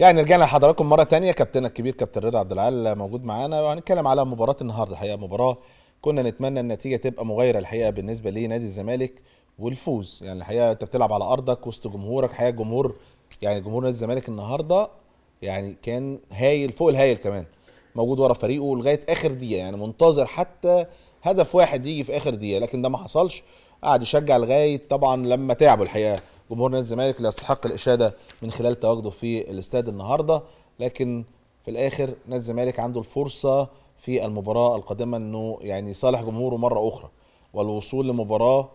يعني رجعنا لحضراتكم مره تانية كابتننا الكبير كابتن رضا عبد العال موجود معانا وهنتكلم على مباراه النهارده الحقيقه مباراه كنا نتمنى النتيجه تبقى مغايره الحقيقه بالنسبه لنادي الزمالك والفوز يعني الحقيقه انت بتلعب على ارضك وسط جمهورك الحقيقه الجمهور يعني جمهور نادي الزمالك النهارده يعني كان هايل فوق الهايل كمان موجود ورا فريقه لغايه اخر دقيقه يعني منتظر حتى هدف واحد يجي في اخر دقيقه لكن ده ما حصلش قعد يشجع لغايه طبعا لما تعبوا الحقيقه جمهور نادي الزمالك اللي يستحق الاشاده من خلال تواجده في الاستاد النهارده لكن في الاخر نادي الزمالك عنده الفرصه في المباراه القادمه انه يعني يصالح جمهوره مره اخرى والوصول لمباراه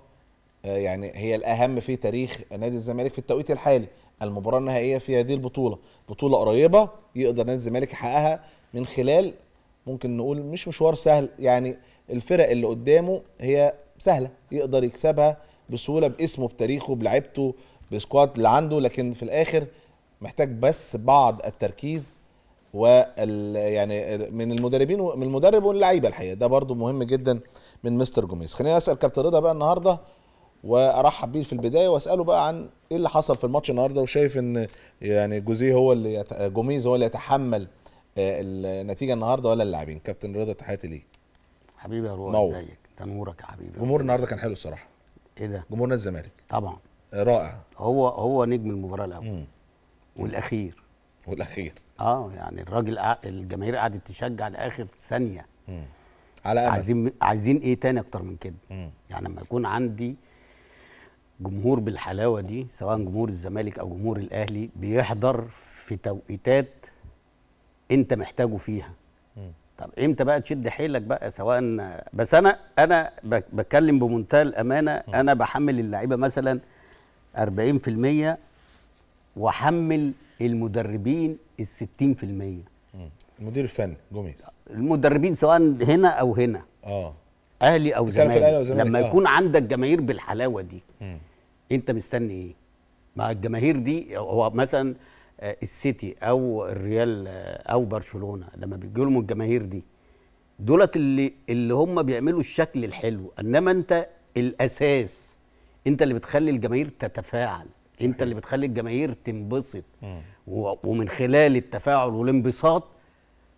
آه، يعني هي الاهم في تاريخ نادي الزمالك في التوقيت الحالي المباراه النهائيه في هذه البطوله بطوله قريبه يقدر نادي الزمالك يحققها من خلال ممكن نقول مش مشوار سهل يعني الفرق اللي قدامه هي سهله يقدر يكسبها بسهوله باسمه بتاريخه بلعبته بسكواد اللي عنده لكن في الاخر محتاج بس بعض التركيز و يعني من المدربين من المدرب واللعيبه الحقيقه ده برضو مهم جدا من مستر جوميز خليني اسال كابتن رضا بقى النهارده وارحب بيه في البدايه واساله بقى عن ايه اللي حصل في الماتش النهارده وشايف ان يعني جوزيه هو اللي يت... جوميز هو اللي يتحمل آه، النتيجه النهارده ولا اللاعبين كابتن رضا تحياتي ليك حبيبي يا روح ازيك تنورك يا حبيبي الجمهور النهارده كان حلو الصراحه ايه ده جمهورنا الزمالك طبعا رائع هو هو نجم المباراه الاول والاخير والاخير اه يعني الراجل الجماهير قعدت تشجع لاخر ثانيه مم. على أمل. عايزين عايزين ايه تاني اكتر من كده مم. يعني لما يكون عندي جمهور بالحلاوه دي سواء جمهور الزمالك او جمهور الاهلي بيحضر في توقيتات انت محتاجه فيها طب امتى بقى تشد حيلك بقى سواء بس انا انا بتكلم بمنتهى الامانه انا بحمل اللعيبه مثلا 40% واحمل المدربين ال 60% المدير الفني جوميز المدربين سواء هنا او هنا اه اهلي او زمالك لما آه. يكون عندك جماهير بالحلاوه دي م. انت مستني ايه؟ مع الجماهير دي هو مثلا آه، السيتي او الريال آه، او برشلونه لما بيجي لهم الجماهير دي دولت اللي اللي هم بيعملوا الشكل الحلو انما انت الاساس انت اللي بتخلي الجماهير تتفاعل صحيح. انت اللي بتخلي الجماهير تنبسط ومن خلال التفاعل والانبساط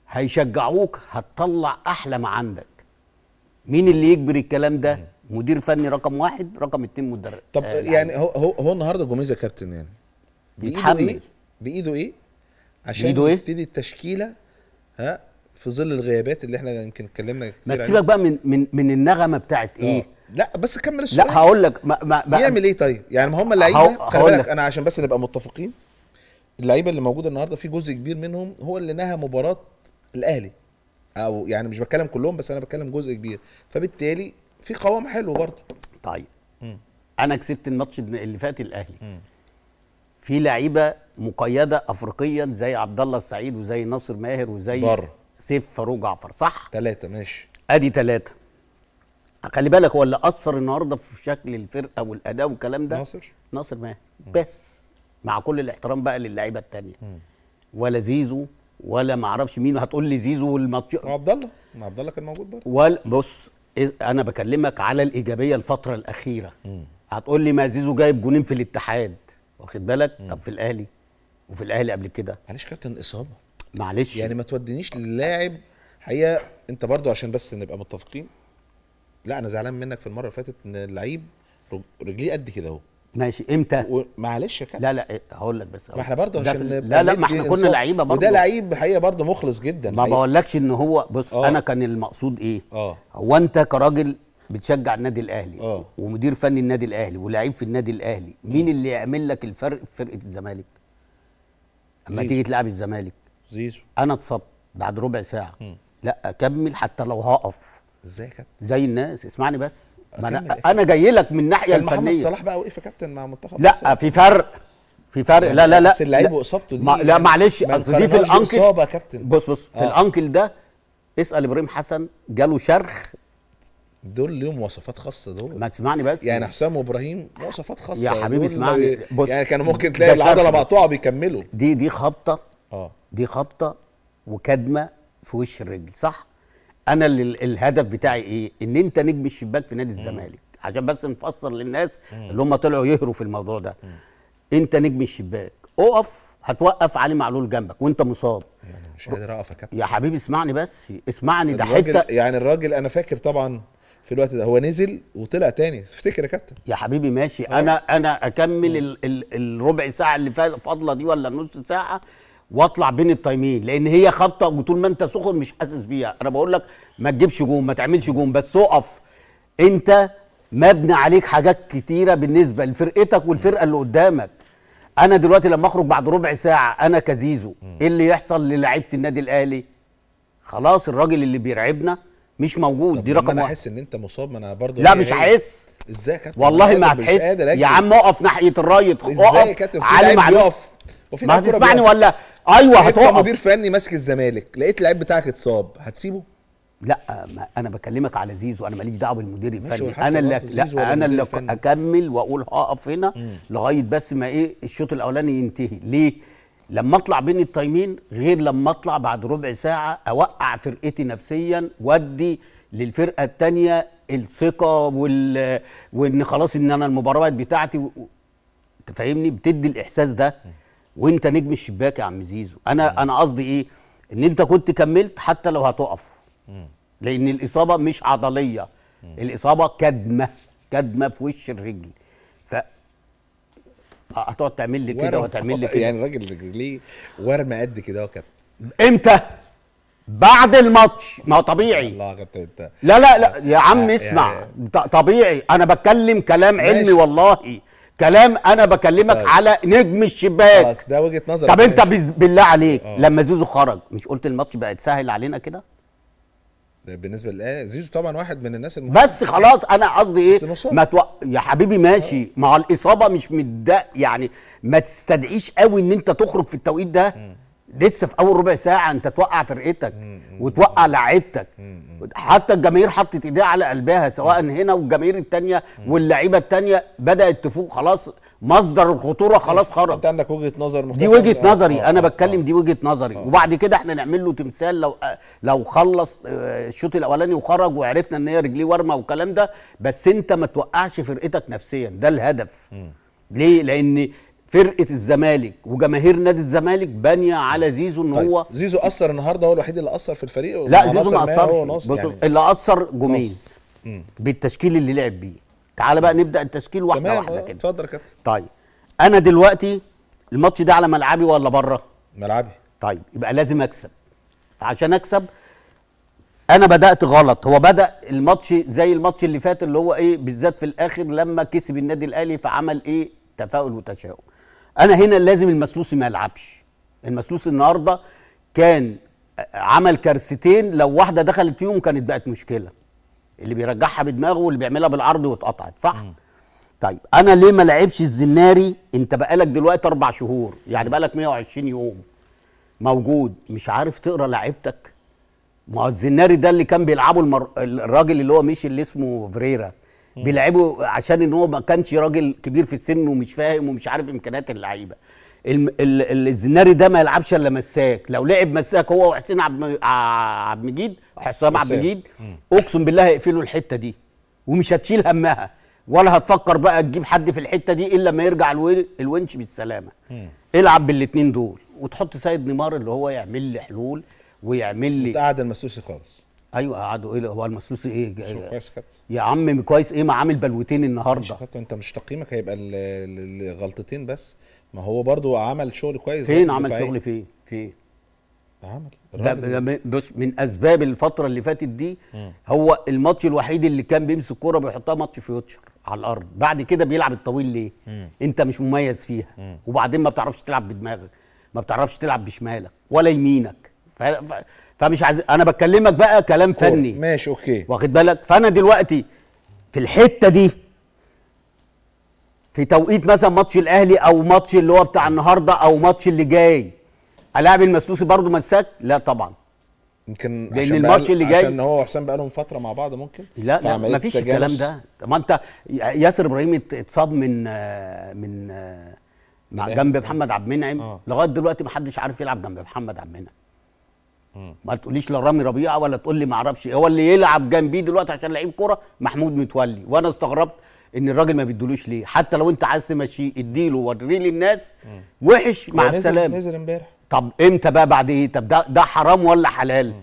هيشجعوك هتطلع احلى ما عندك مين اللي يجبر الكلام ده مم. مدير فني رقم واحد رقم اتنين مدرب طب آه يعني, يعني. هو هو النهارده جوميز يا كابتن يعني بيتحمل إيه؟ بايده ايه عشان بإيده إيه؟ التشكيله ها في ظل الغيابات اللي احنا يمكن اتكلمنا كتير ما تسيبك بقى من من من النغمه بتاعت ايه أوه. لا بس كمل السؤال لا هقول لك ما ما يعمل ايه طيب يعني ما هم اللعيبه خلي بالك انا عشان بس نبقى متفقين اللعيبه اللي موجوده النهارده في جزء كبير منهم هو اللي نهى مباراه الاهلي او يعني مش بتكلم كلهم بس انا بتكلم جزء كبير فبالتالي في قوام حلو برضه طيب م. انا كسبت الماتش اللي فات الاهلي م. في لعيبه مقيده افريقيا زي عبد الله السعيد وزي ناصر ماهر وزي بره سيف فاروق جعفر صح؟ ثلاثه ماشي ادي ثلاثه خلي بالك هو اللي اثر النهارده في شكل الفرقه والاداء والكلام ده ناصر ناصر ماهر بس مع كل الاحترام بقى للعيبه الثانيه ولا زيزو ولا ما اعرفش مين هتقول لي زيزو والمطي عبد الله ما عبد الله كان موجود برضه ولا بص انا بكلمك على الايجابيه الفتره الاخيره مم. هتقول لي ما زيزو جايب جونين في الاتحاد واخد بالك طب في الاهلي وفي الاهلي قبل كده معلش كابتن اصابه معلش يعني ما تودينيش للاعب حقيقه انت برضو عشان بس نبقى متفقين لا انا زعلان منك في المره اللي فاتت ان اللعيب رجليه قد كده اهو ماشي امتى؟ و... معلش يا كابتن لا لا إيه، هقول لك بس ما احنا برضه عشان لا لا ما احنا كنا لعيبه برضه وده لعيب الحقيقه برضه مخلص جدا ما بقولكش ان هو بص أوه. انا كان المقصود ايه؟ اه هو انت كراجل بتشجع النادي الاهلي أوه. ومدير فني النادي الاهلي ولاعيب في النادي الاهلي مين اللي يعمل لك الفرق في فرقه الزمالك اما زيزو. تيجي تلعب الزمالك زيزو انا اتصبت بعد ربع ساعه م. لا اكمل حتى لو هقف ازاي يا كابتن زي الناس اسمعني بس ما انا إيه؟ انا جاي لك من الناحيه الفنيه محمد صلاح بقى وقف يا كابتن مع منتخب لا مصر. في فرق في فرق يعني لا لا لا بس اللعيب واصابته دي ما لا معلش اصل دي في الانكل اصابه كابتن بص بص في آه. الانكل ده اسال ابراهيم حسن جاله شرخ دول ليهم مواصفات خاصه دول ما تسمعني بس يعني حسام وابراهيم مواصفات خاصه يا حبيبي اسمعني بص يعني كانوا ممكن تلاقي العضله مقطوعه بيكملوا دي دي خبطه اه دي خبطه وكدمه في وش الرجل صح انا اللي الهدف بتاعي ايه ان انت نجم الشباك في نادي الزمالك عشان بس نفسر للناس اللي هم طلعوا يهروا في الموضوع ده انت نجم الشباك اقف هتوقف علي معلول جنبك وانت مصاب يعني مش قادر اقف يا كابتن يا حبيبي اسمعني بس اسمعني ده حته يعني الراجل انا فاكر طبعا في الوقت ده هو نزل وطلع تاني تفتكر يا كابتن يا حبيبي ماشي أوه. انا انا اكمل ال ال الربع ساعه اللي فاضله دي ولا النص ساعه واطلع بين التايمين لان هي خبطه وطول ما انت سخن مش حاسس بيها انا بقول لك ما تجيبش جون ما تعملش جون بس اقف انت مبني عليك حاجات كتيره بالنسبه لفرقتك والفرقه اللي قدامك انا دلوقتي لما اخرج بعد ربع ساعه انا كزيزو ايه اللي يحصل للاعيبه النادي الاهلي خلاص الراجل اللي بيرعبنا مش موجود دي رقم واحد انا احس ان انت مصاب ما انا برضه لا مش هحس ازاي يا كابتن والله ما هتحس يا عم اقف ناحيه الرايت ازاي يا كابتن علي معلوم ما هتسمعني ولا ايوه هتقف مدير فني ماسك الزمالك لقيت اللعيب بتاعك اتصاب هتسيبه لا ما انا بكلمك على زيزو انا ماليش دعوه بالمدير الفني انا اللي لا انا اللي اكمل واقول هقف هنا لغايه بس ما ايه الشوط الاولاني ينتهي ليه لما اطلع بين التايمين غير لما اطلع بعد ربع ساعه اوقع فرقتي نفسيا وادي للفرقه الثانيه الثقه وال... وان خلاص ان انا المباراه بتاعتي انت تفهمني بتدي الاحساس ده وانت نجم الشباك يا عم زيزو انا انا قصدي ايه ان انت كنت كملت حتى لو هتقف لان الاصابه مش عضليه الاصابه كدمه كدمه في وش الرجل هتقعد تعمل لي كده وتعمل لي كده يعني الراجل رجليه ورم قد كده يا كابتن امتى؟ بعد الماتش ما هو طبيعي الله كابتن انت لا لا لا يا عم آه اسمع يعني طبيعي انا بتكلم كلام ماشي. علمي والله كلام انا بكلمك طيب. على نجم الشباك خلاص ده وجهه نظر طب انت بالله عليك أوه. لما زيزو خرج مش قلت الماتش بقى سهل علينا كده بالنسبه للاهلي زيزو طبعا واحد من الناس المهمة. بس خلاص انا قصدي ايه ما تو... يا حبيبي ماشي آه. مع الاصابه مش متضايق يعني ما تستدعيش قوي ان انت تخرج في التوقيت ده لسه في اول ربع ساعه انت توقع فرقتك وتوقع لعيبتك حتى الجماهير حطت ايديها على قلبها سواء هنا والجماهير الثانيه واللعيبه الثانيه بدات تفوق خلاص مصدر الخطوره خلاص خرج انت عندك وجهه نظر مختلفه دي وجهه نظري اه، انا اه، بتكلم اه. دي وجهه نظري وبعد كده احنا نعمل له تمثال لو لو خلص الشوط الاولاني وخرج وعرفنا ان هي رجليه ورمه والكلام ده بس انت ما توقعش فرقتك نفسيا ده الهدف م. ليه لان فرقه الزمالك وجماهير نادي الزمالك بانيه على زيزو ان طيب. هو زيزو اثر النهارده هو الوحيد اللي اثر في الفريق لا زيزو ما اثرش يعني اللي اثر جوميز بالتشكيل اللي لعب بيه تعال بقى نبدا التشكيل واحده تمام. واحده آه، كده اتفضل يا كابتن طيب انا دلوقتي الماتش ده على ملعبي ولا بره ملعبي طيب يبقى لازم اكسب فعشان اكسب انا بدات غلط هو بدا الماتش زي الماتش اللي فات اللي هو ايه بالذات في الاخر لما كسب النادي الاهلي فعمل ايه تفاؤل وتشاؤم انا هنا لازم المسلوسي ما يلعبش المسلوسي النهارده كان عمل كارثتين لو واحده دخلت فيهم كانت بقت مشكله اللي بيرجعها بدماغه واللي بيعملها بالعرض واتقطعت صح م. طيب انا ليه ما لعبش الزناري انت بقالك دلوقتي اربع شهور يعني بقالك 120 يوم موجود مش عارف تقرا لعيبتك ما هو الزناري ده اللي كان بيلعبه المر... الراجل اللي هو مشي اللي اسمه فريرا بيلعبوا عشان ان هو ما كانش راجل كبير في السن ومش فاهم ومش عارف امكانيات اللعيبه الزناري ده ما يلعبش الا مساك لو لعب مساك هو وحسين عبد عبد المجيد حسام عبد المجيد اقسم بالله هيقفلوا الحته دي ومش هتشيل همها ولا هتفكر بقى تجيب حد في الحته دي الا لما يرجع الونش بالسلامه العب بالاثنين دول وتحط سيد نيمار اللي هو يعمل لي حلول ويعمل لي قاعد المسوسي خالص ايوه قعدوا ايه هو المسلوسي ايه كويس كابتن يا عم كويس ايه ما عامل بلوتين النهارده مش انت مش تقييمك هيبقى الغلطتين بس ما هو برضو عمل شغل كويس فين عمل دفاعين. شغل فين فين عمل ده بص من اسباب الفتره اللي فاتت دي هو الماتش الوحيد اللي كان بيمسك كوره بيحطها ماتش فيوتشر على الارض بعد كده بيلعب الطويل ليه انت مش مميز فيها وبعدين ما بتعرفش تلعب بدماغك ما بتعرفش تلعب بشمالك ولا يمينك ف... ف... فمش عايز انا بكلمك بقى كلام فني ماشي اوكي واخد بالك فانا دلوقتي في الحته دي في توقيت مثلا ماتش الاهلي او ماتش اللي هو بتاع النهارده او ماتش اللي جاي الاعب المسلوسي برضه مساك لا طبعا يمكن لان الماتش اللي جاي عشان هو وحسام بقالهم فتره مع بعض ممكن لا لا ما فيش الكلام ده ما انت ياسر ابراهيم اتصاب من من مع جنب إيه؟ محمد عبد المنعم آه. لغايه دلوقتي ما حدش عارف يلعب جنب محمد عبد المنعم ما تقوليش لا رامي ربيعه ولا تقول لي ما اعرفش إيه. هو اللي يلعب جنبيه دلوقتي عشان لعيب كوره محمود متولي وانا استغربت ان الراجل ما بيدولوش ليه حتى لو انت عايز تمشيه اديله وريه للناس وحش مع السلامه نزل امبارح طب امتى بقى بعد ايه طب ده ده حرام ولا حلال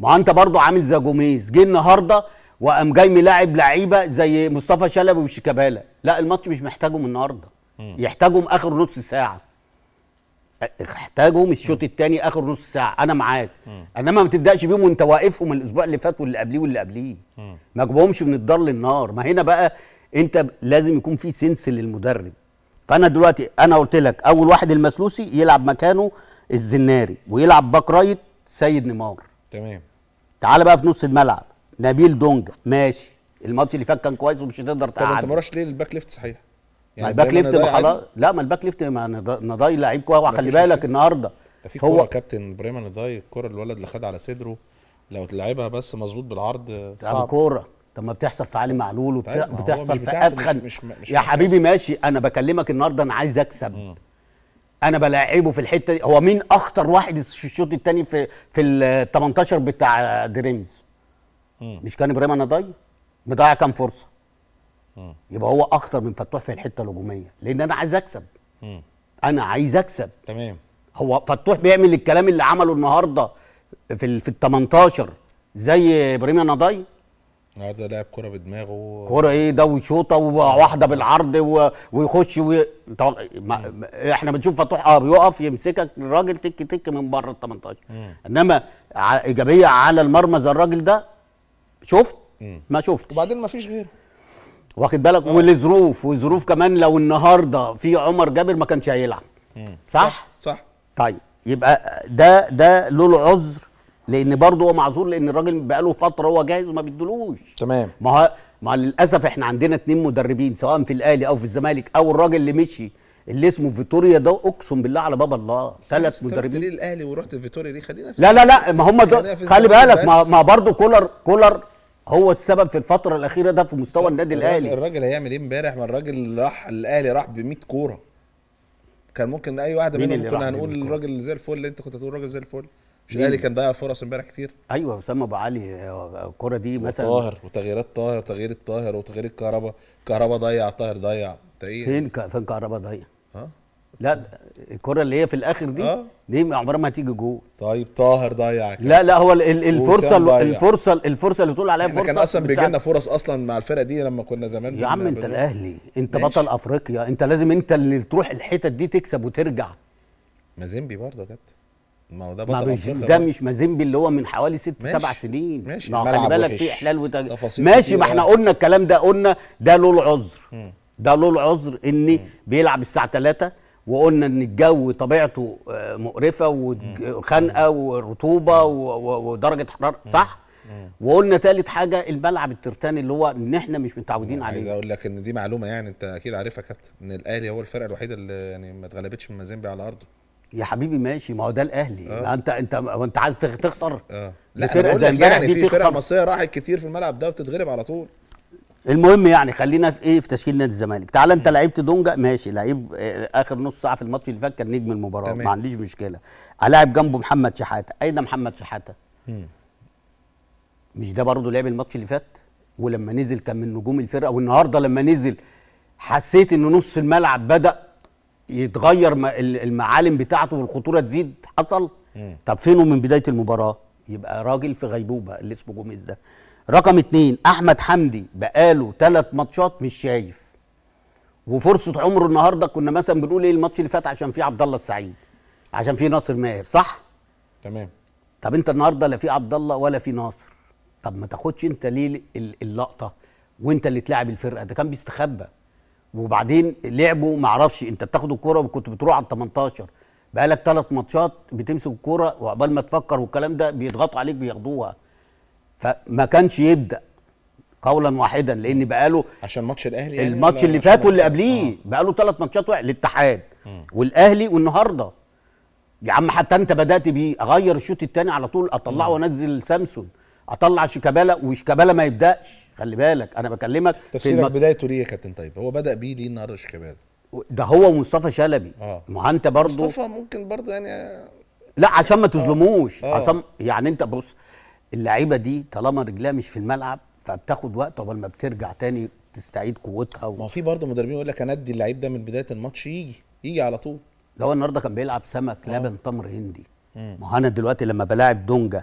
ما انت برضه عامل زي جوميز جه النهارده وقام جاي ملاعب لعيبه زي مصطفى شلبي وشيكابالا لا الماتش مش محتاجهم النهارده يحتاجهم اخر نص ساعه احتاجهم الشوط الثاني اخر نص ساعه انا معاك انما ما تبداش بيهم وانت واقفهم الاسبوع اللي فات واللي قبليه واللي قبليه ما تجيبهمش من الدار للنار ما هنا بقى انت لازم يكون في سنس للمدرب فانا دلوقتي انا قلت لك اول واحد المسلوسي يلعب مكانه الزناري ويلعب باك رايت سيد نيمار تمام تعال بقى في نص الملعب نبيل دونجا ماشي الماتش اللي فات كان كويس ومش هتقدر تعدي طب انت ما ليه الباك ليفت صحيح يعني, يعني الباك ليفت ما خلاص لا ما الباك ليفت ما نضاي لعيب كوره خلي بالك النهارده في هو كابتن ابراهيم نضاي الكوره الولد اللي خدها على صدره لو تلعبها بس مظبوط بالعرض صعب كوره طب ما بتحصل في علي طيب. معلول وبتحصل طيب، في ادخل مش مش يا حبيبي ماشي انا بكلمك النهارده انا عايز اكسب م. انا بلاعبه في الحته دي هو مين اخطر واحد الشوط الثاني في في ال 18 بتاع دريمز مش كان ابراهيم نضاي مضيع كام فرصه يبقى هو اخطر من فتوح في الحته الهجوميه لان انا عايز اكسب م. انا عايز اكسب تمام هو فتوح بيعمل الكلام اللي عمله النهارده في في ال 18 زي ابراهيم النضاي النهارده لعب كوره بدماغه كره كوره ايه ده وشوطه وواحده بالعرض و... ويخش و... طب... ما... احنا بنشوف فتوح اه بيقف يمسكك الراجل تك تك من بره ال 18 انما ايجابيه على المرمى زي الراجل ده شفت مم. ما شفتش وبعدين ما فيش غيره واخد بالك آه. والظروف والظروف كمان لو النهارده في عمر جابر ما كانش هيلعب صح؟ صح صح طيب يبقى ده ده له العذر لان برضه هو معذور لان الراجل بقاله فتره هو جاهز وما بيدلوش تمام ما هو ما للاسف احنا عندنا اتنين مدربين سواء في الاهلي او في الزمالك او الراجل اللي مشي اللي اسمه فيتوريا ده اقسم بالله على باب الله ثلاث مدربين ليه الاهلي ورحت فيتوريا ليه خلينا في لا لا لا ما هم خلي بالك ما, ما برضه كولر كولر هو السبب في الفتره الاخيره ده في مستوى النادي الاهلي الراجل هيعمل ايه امبارح ما الراجل راح الاهلي راح ب 100 كوره كان ممكن اي واحده منهم كنا هنقول الراجل زي الفل اللي انت كنت هتقول الراجل زي الفل مش الاهلي كان ضيع فرص امبارح كتير ايوه اسامه ابو علي آه، الكوره دي مثلا طاهر وتغييرات طاهر وتغيير الطاهر وتغيير الكهرباء كهرباء ضيع طاهر ضيع فين فين كهرباء ضيع؟ اه لا الكره اللي هي في الاخر دي آه. دي عمرها ما هتيجي جول طيب طاهر ضيع لا لا هو الـ الـ الفرصه الـ الفرصه الفرصه اللي بتقول عليها فرصه كان اصلا بيجي لنا فرص اصلا مع الفرقه دي لما كنا زمان يا عم انت الاهلي انت ماشي. بطل افريقيا انت لازم انت اللي تروح الحتت دي تكسب وترجع مازيمبي برضه يا كابتن ما هو ده بطل افريقيا ده مش مازيمبي اللي هو من حوالي ست ماشي. سبع سنين ماشي ما خلي بالك في احلال وتج... ماشي ما احنا قلنا الكلام ده قلنا ده له العذر ده له العذر ان بيلعب الساعه 3 وقلنا ان الجو طبيعته آه، مقرفه وخانقه ورطوبه ودرجه حراره صح وقلنا ثالث حاجه الملعب الترتاني اللي هو ان احنا مش متعودين يعني عليه عايز اقول لك ان دي معلومه يعني انت اكيد عارفها يا كابتن ان الاهلي هو الفرقه الوحيده اللي يعني ما اتغلبتش من مازيمبي على ارضه يا حبيبي ماشي ما هو ده الاهلي آه. انت انت انت عايز تخسر اه لا فرقه زي يعني دي في فرق مصريه راحت كتير في الملعب ده وتتغلب على طول المهم يعني خلينا في ايه في تشكيل نادي الزمالك تعال انت لعبت دونجا ماشي لعيب آه، اخر نص ساعه في الماتش اللي فات كان نجم المباراه ما عنديش مشكله الاعب جنبه محمد شحاته اين محمد شحاته مش ده برضه لعب الماتش اللي فات ولما نزل كان من نجوم الفرقه والنهارده لما نزل حسيت ان نص الملعب بدا يتغير المعالم بتاعته والخطوره تزيد حصل طب فينه من بدايه المباراه يبقى راجل في غيبوبه اللي اسمه جوميز ده رقم اتنين احمد حمدي بقاله ثلاث ماتشات مش شايف وفرصه عمره النهارده كنا مثلا بنقول ايه الماتش اللي فات عشان فيه عبد الله السعيد عشان فيه ناصر ماهر صح تمام طب انت النهارده لا في عبد الله ولا في ناصر طب ما تاخدش انت ليه اللقطه وانت اللي تلاعب الفرقه ده كان بيستخبى وبعدين لعبه ما اعرفش انت بتاخد الكوره وكنت بتروح على ال 18 بقالك ثلاث ماتشات بتمسك الكوره وعقبال ما تفكر والكلام ده بيضغطوا عليك بياخدوها فما كانش يبدا قولا واحدا لان بقاله عشان ماتش الاهلي يعني الماتش اللي فات واللي قبليه آه. بقاله ثلاث ماتشات واحد الاتحاد والاهلي والنهارده يا عم حتى انت بدات بيه اغير الشوط الثاني على طول اطلعه وانزل سامسون اطلع شيكابالا وشيكابالا ما يبداش خلي بالك انا بكلمك في المت... بدايته ليه يا كابتن طيب هو بدا بيه ليه النهارده شيكابالا ده هو ومصطفى شلبي اه ما انت برضه مصطفى ممكن برضه يعني لا عشان ما تظلموش آه. آه. عشان يعني انت بص اللعيبه دي طالما رجلها مش في الملعب فبتاخد وقت قبل ما بترجع تاني تستعيد قوتها و... ما هو في برضه مدربين يقول لك انا ادي اللعيب ده من بدايه الماتش يجي يجي على طول ده هو النهارده كان بيلعب سمك أوه. لبن تمر هندي ما انا دلوقتي لما بلاعب دونجا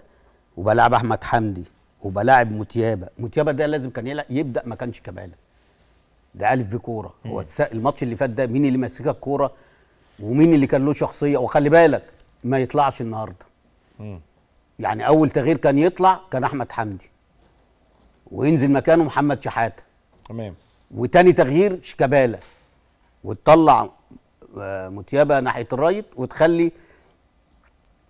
وبلاعب احمد حمدي وبلاعب متيابه متيابه ده لازم كان يبدا ما كانش كماله ده الف بكوره هو الماتش اللي فات ده مين اللي ماسكها الكوره ومين اللي كان له شخصيه وخلي بالك ما يطلعش النهارده يعني اول تغيير كان يطلع كان احمد حمدي وينزل مكانه محمد شحاته تمام وتاني تغيير شيكابالا وتطلع آه، متيابه ناحيه الرايت وتخلي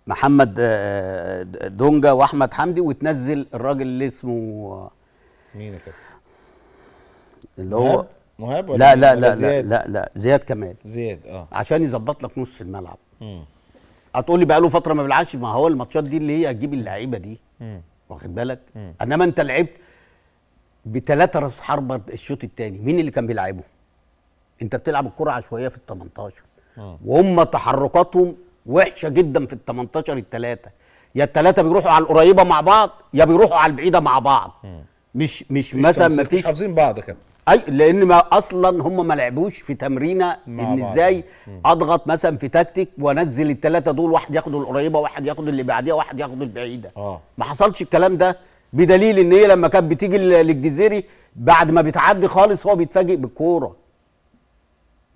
محمد آه، دونجا واحمد حمدي وتنزل الراجل اللي اسمه آه، مين كده اللي هو مهاب, مهاب ولا لا لا لا, لا لا لا لا زياد كمال زياد اه عشان يظبط لك نص الملعب امم هتقول لي بقى له فتره ما بيلعبش ما هو الماتشات دي اللي هي هتجيب اللعيبه دي مم. واخد بالك مم. انما انت لعبت بثلاثه راس حربه الشوط الثاني مين اللي كان بيلعبه انت بتلعب الكره عشوائيه في ال 18 وهم تحركاتهم وحشه جدا في ال 18 الثلاثه يا الثلاثه بيروحوا على القريبه مع بعض يا بيروحوا على البعيده مع بعض مم. مش مش مثلا ما فيش حافظين بعض كده اي لان ما اصلا هم ما لعبوش في تمرينه ان ازاي اضغط مثلا في تكتيك وانزل الثلاثه دول واحد ياخد القريبه واحد ياخد اللي بعديها واحد ياخد البعيده آه. ما حصلش الكلام ده بدليل ان هي لما كانت بتيجي للجزيري بعد ما بتعدي خالص هو بيتفاجئ بالكوره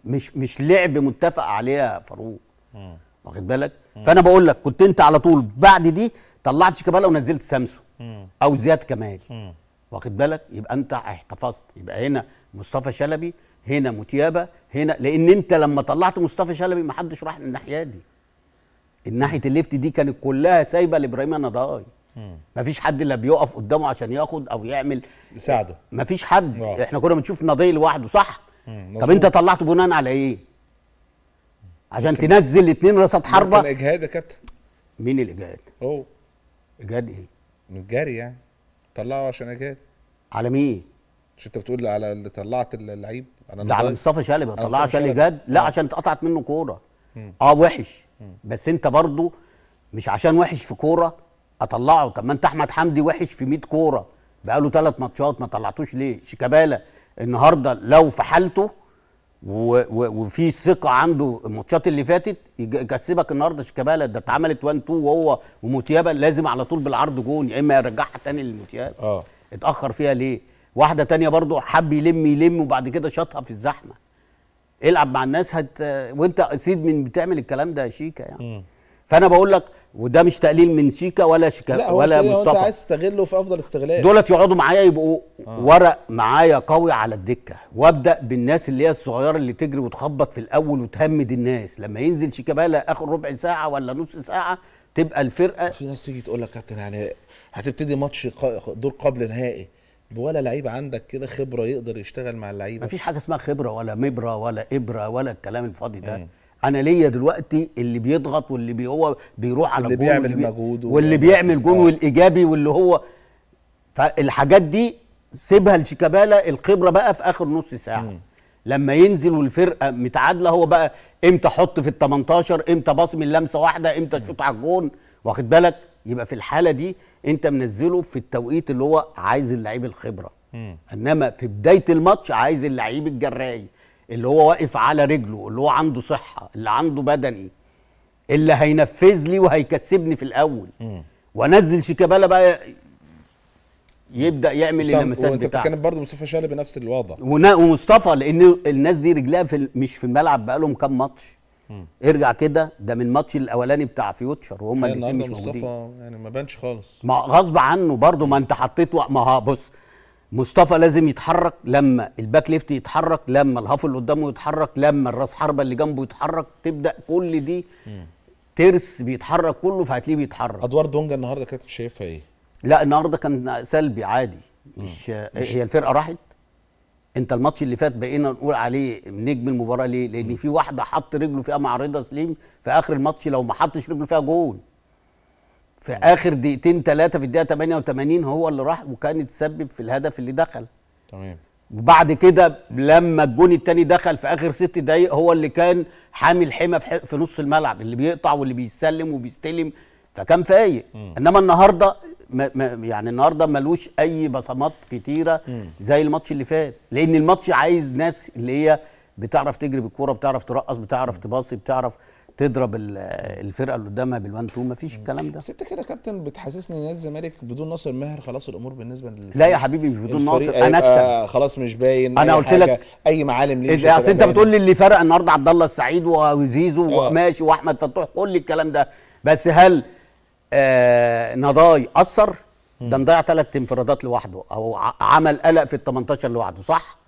مش مش لعب متفق عليه يا فاروق واخد بالك فانا بقول لك كنت انت على طول بعد دي طلعت شيكابالا ونزلت سامسو او زياد كمال مم. واخد بالك يبقى انت احتفظت يبقى هنا مصطفى شلبي هنا متيابه هنا لان انت لما طلعت مصطفى شلبي ما حدش راح للناحيه دي الناحيه الليفت دي كانت كلها سايبه لابراهيم النضاي مفيش حد لا بيقف قدامه عشان ياخد او يعمل يساعده مفيش حد مم. احنا كنا بنشوف نضيل لوحده صح طب انت طلعته بناء على ايه عشان ممكن. تنزل اتنين رصد حربه كان اجهاد يا كابتن مين الاجهاد؟ هو اجهاد ايه؟ الجري يعني طلعه عشان اجهاد على مين؟ مش انت بتقول على اللي طلعت اللعيب انا ده على مصطفى شلبي طلعه عشان اجهاد لا آه. عشان اتقطعت منه كوره اه وحش مم. بس انت برضو مش عشان وحش في كوره اطلعه طب ما انت احمد حمدي وحش في 100 كوره بقاله ثلاث ماتشات ما طلعتوش ليه شيكابالا النهارده لو في حالته وفي ثقه عنده الماتشات اللي فاتت يكسبك النهارده شيكابالا ده اتعملت 1 2 وهو وموتيابا لازم على طول بالعرض جون يا اما يرجعها تاني للموتيابا اه اتاخر فيها ليه؟ واحده تانية برضه حب يلم يلم وبعد كده شاطها في الزحمه العب مع الناس هت وانت سيد من بتعمل الكلام ده يا شيكا يعني م. فانا بقول لك وده مش تقليل من شيكا ولا شيكا لا هو مصطفى انت عايز تستغله في افضل استغلال دولت يقعدوا معايا يبقوا آه. ورق معايا قوي على الدكه وابدا بالناس اللي هي الصغيره اللي تجري وتخبط في الاول وتهمد الناس لما ينزل شيكا بقى اخر ربع ساعه ولا نص ساعه تبقى الفرقه في ناس تيجي تقول لك كابتن علاء يعني هتبتدي ماتش دور قبل نهائي ولا لعيب عندك كده خبره يقدر يشتغل مع اللعيبه مفيش حاجه اسمها خبره ولا مبره ولا ابره ولا الكلام الفاضي ده مم. انا ليا دلوقتي اللي بيضغط واللي بي هو بيروح على اللي جون بيعمل واللي مجهود واللي بيعمل جون آه. والايجابي واللي هو فالحاجات دي سيبها لشيكابالا الخبره بقى في اخر نص ساعه مم. لما ينزل والفرقه متعادله هو بقى امتى حط في ال 18 امتى باص من لمسه واحده امتى شوط على الجون واخد بالك يبقى في الحاله دي انت منزله في التوقيت اللي هو عايز اللعيب الخبره مم. انما في بدايه الماتش عايز اللعيب الجراي اللي هو واقف على رجله اللي هو عنده صحه اللي عنده بدني اللي هينفذ لي وهيكسبني في الاول وانزل شيكابالا بقى يبدا يعمل اللمسات وانت كانت برضه مصطفى شلبي نفس الوضع ومصطفى لان الناس دي رجلها في مش في الملعب بقالهم كام ماتش مم. ارجع كده ده من الماتش الاولاني بتاع فيوتشر وهم الاثنين مش موجودين مصطفى يعني ما بانش خالص ما غصب عنه برضه ما انت حطيت ما بص مصطفى لازم يتحرك لما الباك ليفت يتحرك لما الهاف اللي قدامه يتحرك لما الراس حربه اللي جنبه يتحرك تبدا كل دي ترس بيتحرك كله فهتلاقيه بيتحرك ادوار دونجا النهارده كانت شايفها ايه؟ لا النهارده كان سلبي عادي مش, مم. مش هي الفرقه راحت انت الماتش اللي فات بقينا نقول عليه نجم المباراه ليه؟ لان في واحده حط رجله فيها مع رضا سليم في اخر الماتش لو ما حطش رجله فيها جول في مم. اخر دقيقتين ثلاثه في الدقيقه 88 هو اللي راح وكان يتسبب في الهدف اللي دخل تمام وبعد كده لما الجون الثاني دخل في اخر ست دقايق هو اللي كان حامل حمى في, في نص الملعب اللي بيقطع واللي بيسلم وبيستلم فكان فايق انما النهارده ما ما يعني النهارده ملوش اي بصمات كتيره مم. زي الماتش اللي فات لان الماتش عايز ناس اللي هي بتعرف تجري بالكوره بتعرف ترقص بتعرف تباصي بتعرف تضرب الفرقه اللي قدامها بالوان تو مفيش الكلام ده بس انت كده يا كابتن بتحسسني ان نادي الزمالك بدون ناصر ماهر خلاص الامور بالنسبه لل لا يا حبيبي مش بدون ناصر انا اكسب خلاص مش باين انا قلت لك اي معالم ليه إيه، اصل انت بتقول لي اللي فرق النهارده عبد الله السعيد وزيزو آه. وماشي واحمد فتوح كل الكلام ده بس هل آه نضاي اثر ده مضيع ثلاث انفرادات لوحده او عمل قلق في ال 18 لوحده صح؟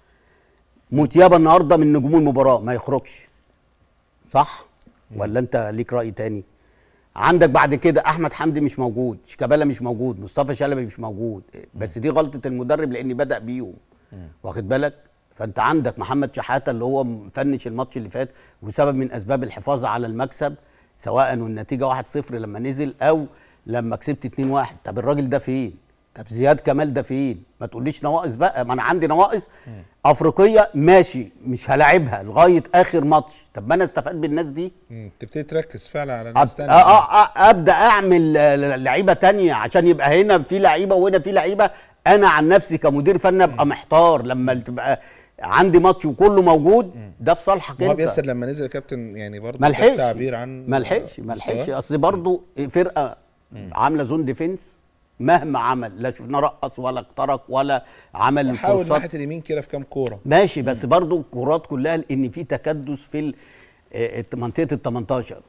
موتيابا النهارده من نجوم المباراه ما يخرجش صح؟ ولا انت ليك راي تاني عندك بعد كده احمد حمدي مش موجود شيكابالا مش موجود مصطفى شلبي مش موجود بس دي غلطه المدرب لان بدا بيهم واخد بالك فانت عندك محمد شحاته اللي هو مفنش الماتش اللي فات وسبب من اسباب الحفاظ على المكسب سواء والنتيجه 1-0 لما نزل او لما كسبت 2-1 طب الراجل ده فين طب زياد كمال ده فين؟ ما تقوليش نواقص بقى ما انا عندي نواقص افريقيه ماشي مش هلاعبها لغايه اخر ماتش طب ما انا استفاد بالناس دي تبتدي تركز فعلا على ناس تانية آه،, آه آه ابدا اعمل لعيبه تانية عشان يبقى هنا في لعيبه وهنا في لعيبه انا عن نفسي كمدير فني ابقى محتار لما تبقى عندي ماتش وكله موجود ده في صالحك انت ياسر لما نزل كابتن يعني برضه ملحقش تعبير عن ملحقش ملحقش اصل برضه فرقه عامله زون ديفنس مهما عمل لا شفنا رقص ولا اخترق ولا عمل حاول ناحيه اليمين كده في كام كوره ماشي بس برضو الكورات كلها لان في تكدس في آه، آه، منطقه ال 18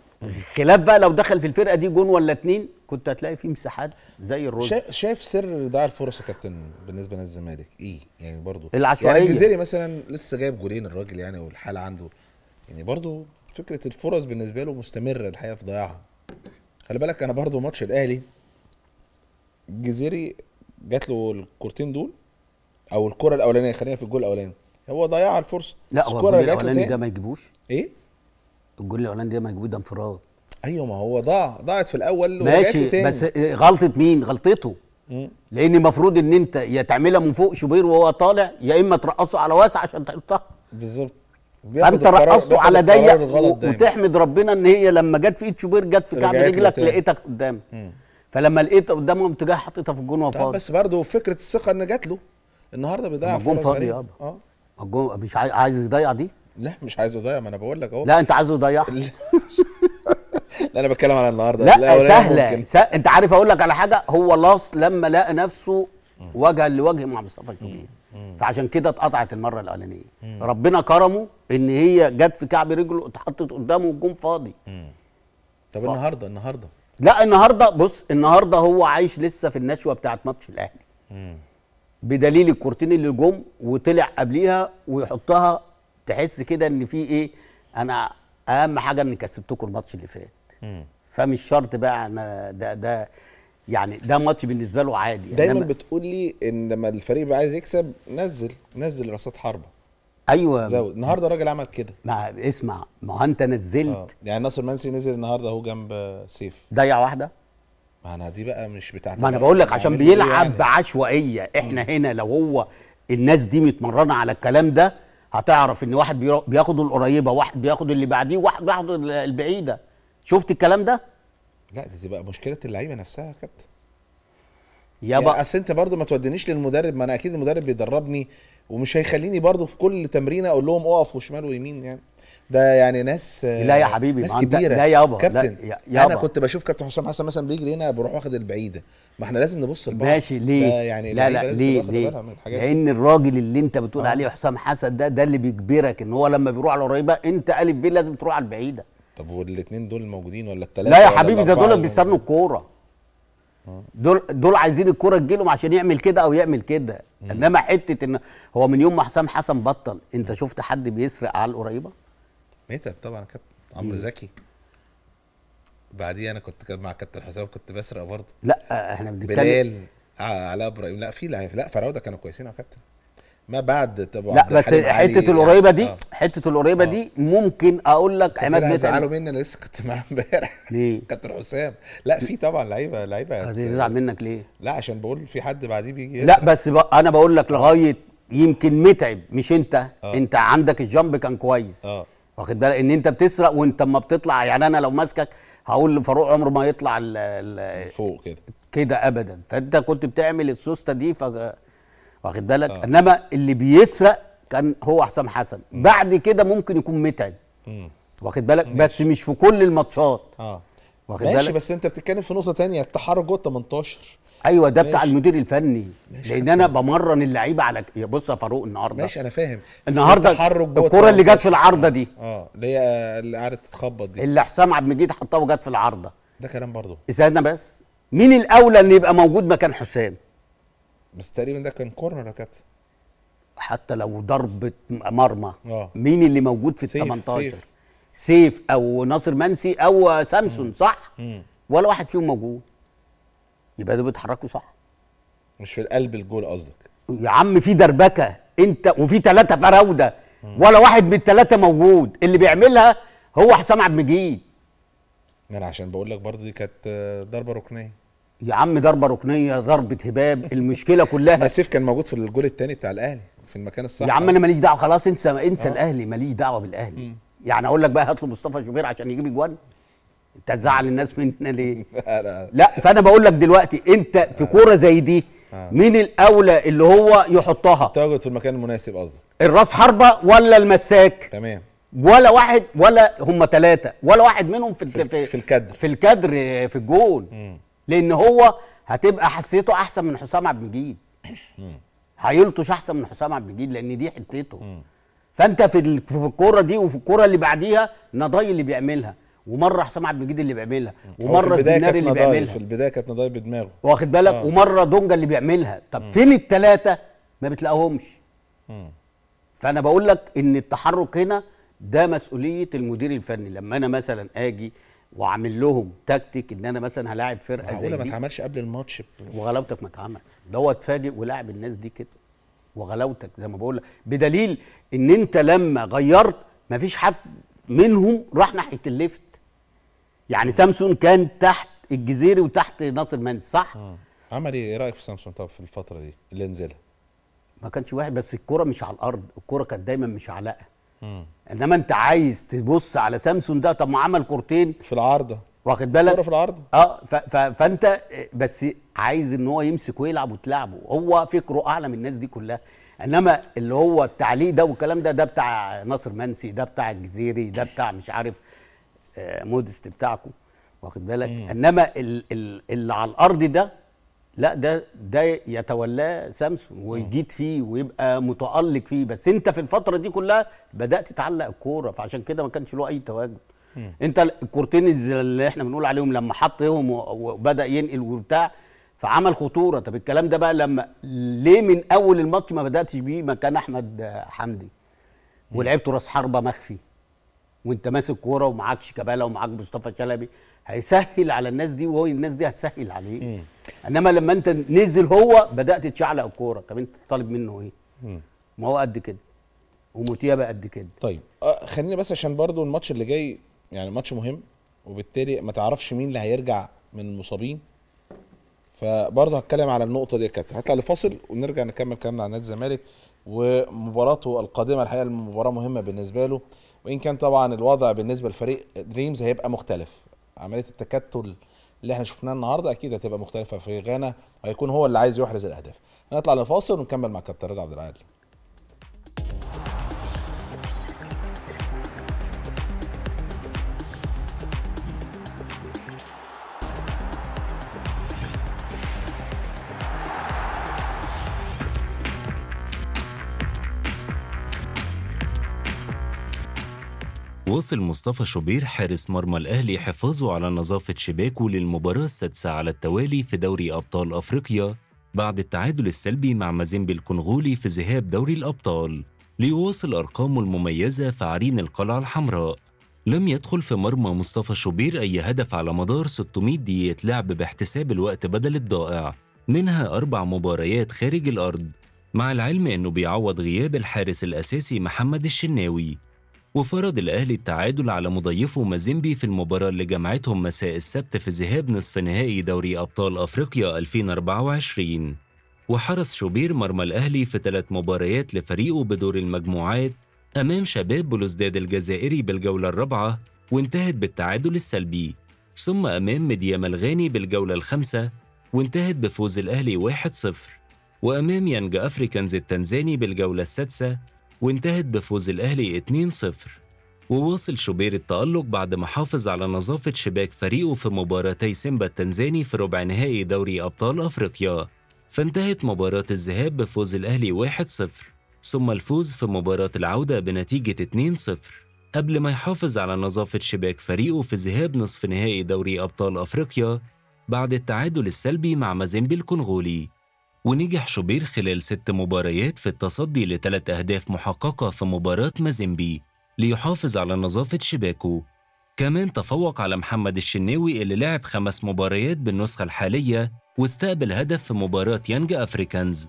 خلاف بقى لو دخل في الفرقه دي جون ولا اتنين كنت هتلاقي في مساحات زي الرز شايف سر ضياع الفرص يا كابتن بالنسبه للزمالك ايه يعني برضو يعني العشوائيه يعني الجزيري مثلا لسه جايب جولين الراجل يعني والحاله عنده يعني برضو فكره الفرص بالنسبه له مستمره الحقيقه في ضياعها خلي بالك انا برضو ماتش الاهلي جزيري جات له الكورتين دول او الكره الاولانيه خلينا في الجول الاولاني هو ضيع الفرصه لا هو الجول الاولاني ده ما يجيبوش ايه الجول الاولاني ده ما يجيبوش ده انفراد ايوه ما هو ضاع ضاعت في الاول ماشي تاني. بس غلطه مين غلطته مم. لان المفروض ان انت يا تعملها من فوق شوبير وهو طالع يا اما ترقصه على واسع عشان تحطها بالظبط فانت رقصته على ضيق وتحمد ربنا ان هي لما جت في ايد شوبير جت في كعب رجلك لقيتك قدامك فلما لقيت قدامه قمت جاي حطيتها في الجون وفاضي بس برضه فكره الثقه ان جات له النهارده بيضيع الجون فاضي يابا اه الجون مش عايز يضيع دي لا مش عايزه يضيع ما انا بقول لك اهو لا انت عايزه يضيعها لا انا بتكلم على النهارده لا, لا سهله س... انت عارف اقول لك على حاجه هو لاص لما لقى نفسه وجها لوجه مع مصطفى شوبير فعشان كده اتقطعت المره الاولانيه ربنا كرمه ان هي جت في كعب رجله اتحطت قدامه والجون فاضي طب النهارده النهارده لا النهارده بص النهارده هو عايش لسه في النشوه بتاعت ماتش الاهلي بدليل الكورتين اللي جم وطلع قبليها ويحطها تحس كده ان في ايه انا اهم حاجه اني كسبتكم الماتش اللي فات فمش شرط بقى انا ده ده يعني ده ماتش بالنسبه له عادي دايما بتقول لي ان لما الفريق عايز يكسب نزل نزل رصاد حربه ايوه زود النهارده الراجل عمل كده ما اسمع ما انت نزلت أوه. يعني ناصر منسي نزل النهارده اهو جنب سيف ضيع واحده ما انا دي بقى مش بتاعتي ما انا بقول لك عشان بيلعب يعني. بعشوائيه احنا هنا لو هو الناس دي متمرنه على الكلام ده هتعرف ان واحد بياخد القريبه واحد بياخد اللي بعديه واحد بياخد البعيده شفت الكلام ده لا دي تبقى مشكله اللعيبه نفسها يا كابتن يا بقى يعني اصل انت برضه ما تودينيش للمدرب ما انا اكيد المدرب بيدربني ومش هيخليني برضه في كل تمرينه اقول لهم اقفوا شمال ويمين يعني ده يعني ناس لا يا حبيبي ناس كبيره لا يابا كابتن لا يابا. انا كنت بشوف كابتن حسام حسن مثلا بيجري هنا بروح واخد البعيده ما احنا لازم نبص لبعض ماشي ليه يعني لا لا ليه ليه لان الراجل اللي انت بتقول آه. عليه حسام حسن ده ده اللي بيجبرك ان هو لما بيروح على القريبه انت الف في لازم تروح على البعيده طب والاثنين دول موجودين ولا الثلاثه لا يا حبيبي ده دول بيستنوا الكوره دول دول عايزين تجي تجيلهم عشان يعمل كده او يعمل كده انما حته ان هو من يوم ما حسام حسن بطل انت شفت حد بيسرق على القريبه متعب طبعا يا كابتن عمرو زكي بعديه انا كنت مع كابتن حسام كنت بسرق برضه لا احنا بنتكلم بلال علاء ابراهيم لا في لا فراوده كانوا كويسين يا كابتن ما بعد طبعا لا بس حته القريبه دي آه. حته القريبه آه. دي ممكن اقول لك عماد متعب زعلوا مني انا لسه كنت معاه امبارح ليه؟ كابتن حسام لا في طبعا لعيبه لعيبه هتزعل منك ليه؟ لا عشان بقول في حد بعديه بيجي لا بس انا بقول لك لغايه يمكن متعب مش انت آه. انت عندك الجامب كان كويس آه. واخد بالك ان انت بتسرق وانت اما بتطلع يعني انا لو ماسكك هقول لفاروق عمر ما يطلع ال... ال... فوق كده كده ابدا فانت كنت بتعمل السوسته دي ف واخد بالك آه. انما اللي بيسرق كان هو حسام حسن مم. بعد كده ممكن يكون متعب واخد بالك بس مش في كل الماتشات اه واخد ماشي بالك بس انت بتتكلم في نقطه تانية التحرك جوه 18 ايوه ده بتاع المدير الفني لان انا بمرن اللعيبه على يا بص يا فاروق النهارده ماشي انا فاهم النهارده الكره اللي جت في العارضه دي آه،, اه اللي هي اللي قعدت تتخبط دي اللي حسام عبد المجيد حطها وجت في العارضه ده كلام برضه استنى بس مين الاولى ان يبقى موجود مكان حسام بس تقريبا ده كان كورنر يا كابتن حتى لو ضربه مرمى آه. مين اللي موجود في ال 18 سيف. سيف او ناصر منسي او سامسون مم. صح مم. ولا واحد فيهم موجود يبقى دول بيتحركوا صح مش في قلب الجول قصدك يا عم في دربكه انت وفي ثلاثه فراوده ولا واحد من الثلاثه موجود اللي بيعملها هو حسام عبد المجيد انا عشان بقول لك برضه دي كانت ضربه ركنيه يا عم ضربه ركنيه ضربه هباب المشكله كلها سيف كان موجود في الجول الثاني بتاع الاهلي في المكان الصح يا عم انا ماليش دعوه خلاص انسى انسى آه. الاهلي ماليش دعوه بالاهلي م. يعني اقول لك بقى هات له مصطفى شوبير عشان يجيب اجوان انت تزعل الناس مننا ليه لا فانا بقول لك دلوقتي انت في آه. كوره زي دي آه. مين الاولى اللي هو يحطها تواجد في المكان المناسب قصدك الراس حربه ولا المساك تمام ولا واحد ولا هم ثلاثه ولا واحد منهم في في, في الكادر في الكادر في الجون لان هو هتبقى حسيته احسن من حسام عبد المجيد هيلطش احسن من حسام عبد المجيد لان دي حتته فانت في في الكوره دي وفي الكوره اللي بعديها نضاي اللي بيعملها ومره حسام عبد المجيد اللي بيعملها ومره الزناري اللي بيعملها في البدايه كانت نضاي بدماغه واخد بالك آه. ومره دونجا اللي بيعملها طب مم. فين الثلاثه ما بتلاقيهمش فانا بقول لك ان التحرك هنا ده مسؤوليه المدير الفني لما انا مثلا اجي وعامل لهم تكتيك ان انا مثلا هلاعب فرقه زي دي ما اتعملش قبل الماتش وغلاوتك ما اتعمل ده هو اتفاجئ ولاعب الناس دي كده وغلاوتك زي ما بقول بدليل ان انت لما غيرت ما فيش حد منهم راح ناحيه الليفت يعني سامسون كان تحت الجزيري وتحت ناصر منسي صح؟ آه. عمل ايه؟ رايك في سامسون طب في الفتره دي اللي نزلها؟ ما كانش واحد بس الكوره مش على الارض الكوره كانت دايما مش علاقه مم. انما انت عايز تبص على سامسون ده طب ما عمل كورتين في العارضه واخد بالك في العارضه اه ف ف فانت بس عايز ان هو يمسك ويلعب وتلعبه هو فكره اعلى من الناس دي كلها انما اللي هو التعليق ده والكلام ده ده بتاع ناصر منسي ده بتاع الجزيري ده بتاع مش عارف آه، مودست بتاعكم واخد بالك مم. انما اللي على الارض ده لا ده ده يتولاه سامسونج ويجيد فيه ويبقى متالق فيه بس انت في الفتره دي كلها بدات تعلق الكوره فعشان كده ما كانش له اي تواجد مم. انت الكورتين اللي احنا بنقول عليهم لما حطهم وبدا ينقل وبتاع فعمل خطوره طب الكلام ده بقى لما ليه من اول الماتش ما بداتش بيه مكان احمد حمدي ولعبت راس حربه مخفي وانت ماسك كوره ومعاك شيكابالا ومعاك مصطفى شلبي هيسهل على الناس دي وهو الناس دي هتسهل عليه مم. انما لما انت نزل هو بدات تشعلق الكوره طب انت طالب منه ايه ما هو قد كده بقى قد كده طيب آه خلينا بس عشان برضو الماتش اللي جاي يعني ماتش مهم وبالتالي ما تعرفش مين اللي هيرجع من المصابين فبرضه هتكلم على النقطه دي يا كابتن هطلع لفاصل ونرجع نكمل كلامنا عن نادي الزمالك ومباراته القادمه الحقيقه المباراه مهمه بالنسبه له وان كان طبعا الوضع بالنسبه لفريق دريمز هيبقى مختلف عمليه التكتل اللي احنا شفناه النهارده اكيد هتبقى مختلفه في غانا هيكون هو اللي عايز يحرز الاهداف هنطلع لفاصل ونكمل مع كابتن رضا عبد العال وصل مصطفى شوبير حارس مرمى الأهلي حفاظه على نظافة شباكه للمباراة السادسة على التوالي في دوري أبطال أفريقيا بعد التعادل السلبي مع مازيمبي الكونغولي في ذهاب دوري الأبطال ليواصل أرقامه المميزة في عرين القلعة الحمراء لم يدخل في مرمى مصطفى شوبير أي هدف على مدار 600 دقيقة لعب باحتساب الوقت بدل الضائع منها أربع مباريات خارج الأرض مع العلم أنه بيعوض غياب الحارس الأساسي محمد الشناوي وفرض الأهلي التعادل على مضيفه مازيمبي في المباراة اللي جمعتهم مساء السبت في ذهاب نصف نهائي دوري أبطال أفريقيا 2024 وحرس شوبير مرمى الأهلي في ثلاث مباريات لفريقه بدور المجموعات أمام شباب بلوزداد الجزائري بالجولة الرابعة وانتهت بالتعادل السلبي ثم أمام مديام الغاني بالجولة الخامسة وانتهت بفوز الأهلي 1-0 وأمام يانج أفريكانز التنزاني بالجولة السادسة وانتهت بفوز الأهلي 2-0 وواصل شوبير التألق بعد ما حافظ على نظافة شباك فريقه في مباراتي سيمبا التنزاني في ربع نهائي دوري أبطال أفريقيا فانتهت مباراة الذهاب بفوز الأهلي 1-0 ثم الفوز في مباراة العودة بنتيجة 2-0 قبل ما يحافظ على نظافة شباك فريقه في ذهاب نصف نهائي دوري أبطال أفريقيا بعد التعادل السلبي مع مازيمبي الكونغولي ونجح شوبير خلال ست مباريات في التصدي لثلاث أهداف محققة في مباراة مازيمبي ليحافظ على نظافة شباكه كمان تفوق على محمد الشناوي اللي لعب خمس مباريات بالنسخة الحالية واستقبل هدف في مباراة يانج أفريكانز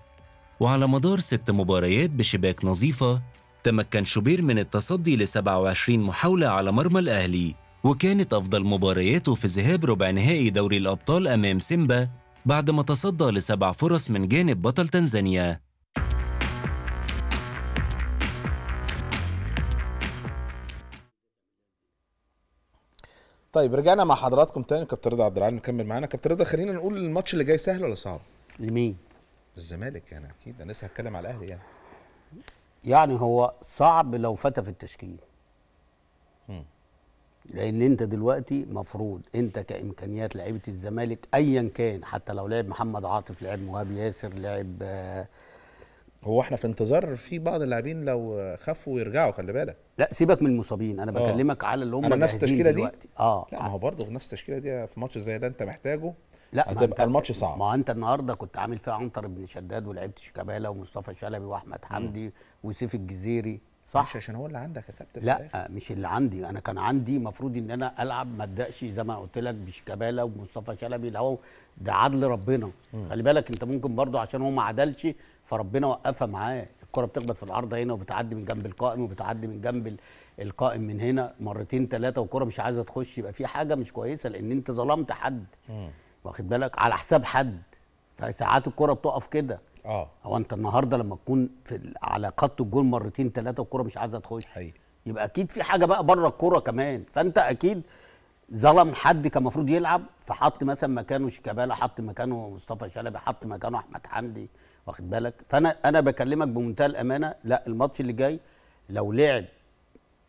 وعلى مدار ست مباريات بشباك نظيفة تمكن شوبير من التصدي ل 27 محاولة على مرمى الأهلي وكانت أفضل مبارياته في ذهاب ربع نهائي دوري الأبطال أمام سيمبا بعد ما تصدى لسبع فرص من جانب بطل تنزانيا طيب رجعنا مع حضراتكم تاني كابتن رضا عبد العال مكمل معانا كابتن رضا خلينا نقول الماتش اللي جاي سهل ولا صعب؟ لمين؟ للزمالك يعني اكيد انا لسه هتكلم على الاهلي يعني يعني هو صعب لو فتى في التشكيل مم. لان انت دلوقتي مفروض انت كامكانيات لعيبه الزمالك ايا كان حتى لو لعب محمد عاطف لعب مهاب ياسر لعب آه، هو احنا في انتظار في بعض اللاعبين لو خافوا يرجعوا خلي بالك لا سيبك من المصابين انا أوه. بكلمك على اللي هم انا نفس التشكيله دي دلوقتي. اه لا ما هو برضه نفس التشكيله دي في ماتش زي ده انت محتاجه لا هتبقى الماتش صعب ما انت النهارده كنت عامل فيها عنتر بن شداد ولعبت شيكابالا ومصطفى شلبي واحمد حمدي وسيف الجزيري صح مش عشان هو اللي عندك يا كابتن لا مش اللي عندي انا كان عندي المفروض ان انا العب ما ابداش زي ما قلت لك بشيكابالا ومصطفى شلبي هو ده عدل ربنا مم. خلي بالك انت ممكن برضه عشان هو ما عدلش فربنا وقفها معاه الكره بتخبط في العارضه هنا وبتعدي من جنب القائم وبتعدي من جنب القائم من هنا مرتين ثلاثه والكره مش عايزه تخش يبقى في حاجه مش كويسه لان انت ظلمت حد مم. واخد بالك على حساب حد فساعات الكره بتقف كده اه هو انت النهارده لما تكون في على خط الجول مرتين ثلاثه والكوره مش عايزه تخش حقيقي. يبقى اكيد في حاجه بقى بره الكوره كمان فانت اكيد ظلم حد كان المفروض يلعب فحط مثلا مكانه شيكابالا حط مكانه مصطفى شلبي حط مكانه احمد حمدي واخد بالك فانا انا بكلمك بمنتهى الامانه لا الماتش اللي جاي لو لعب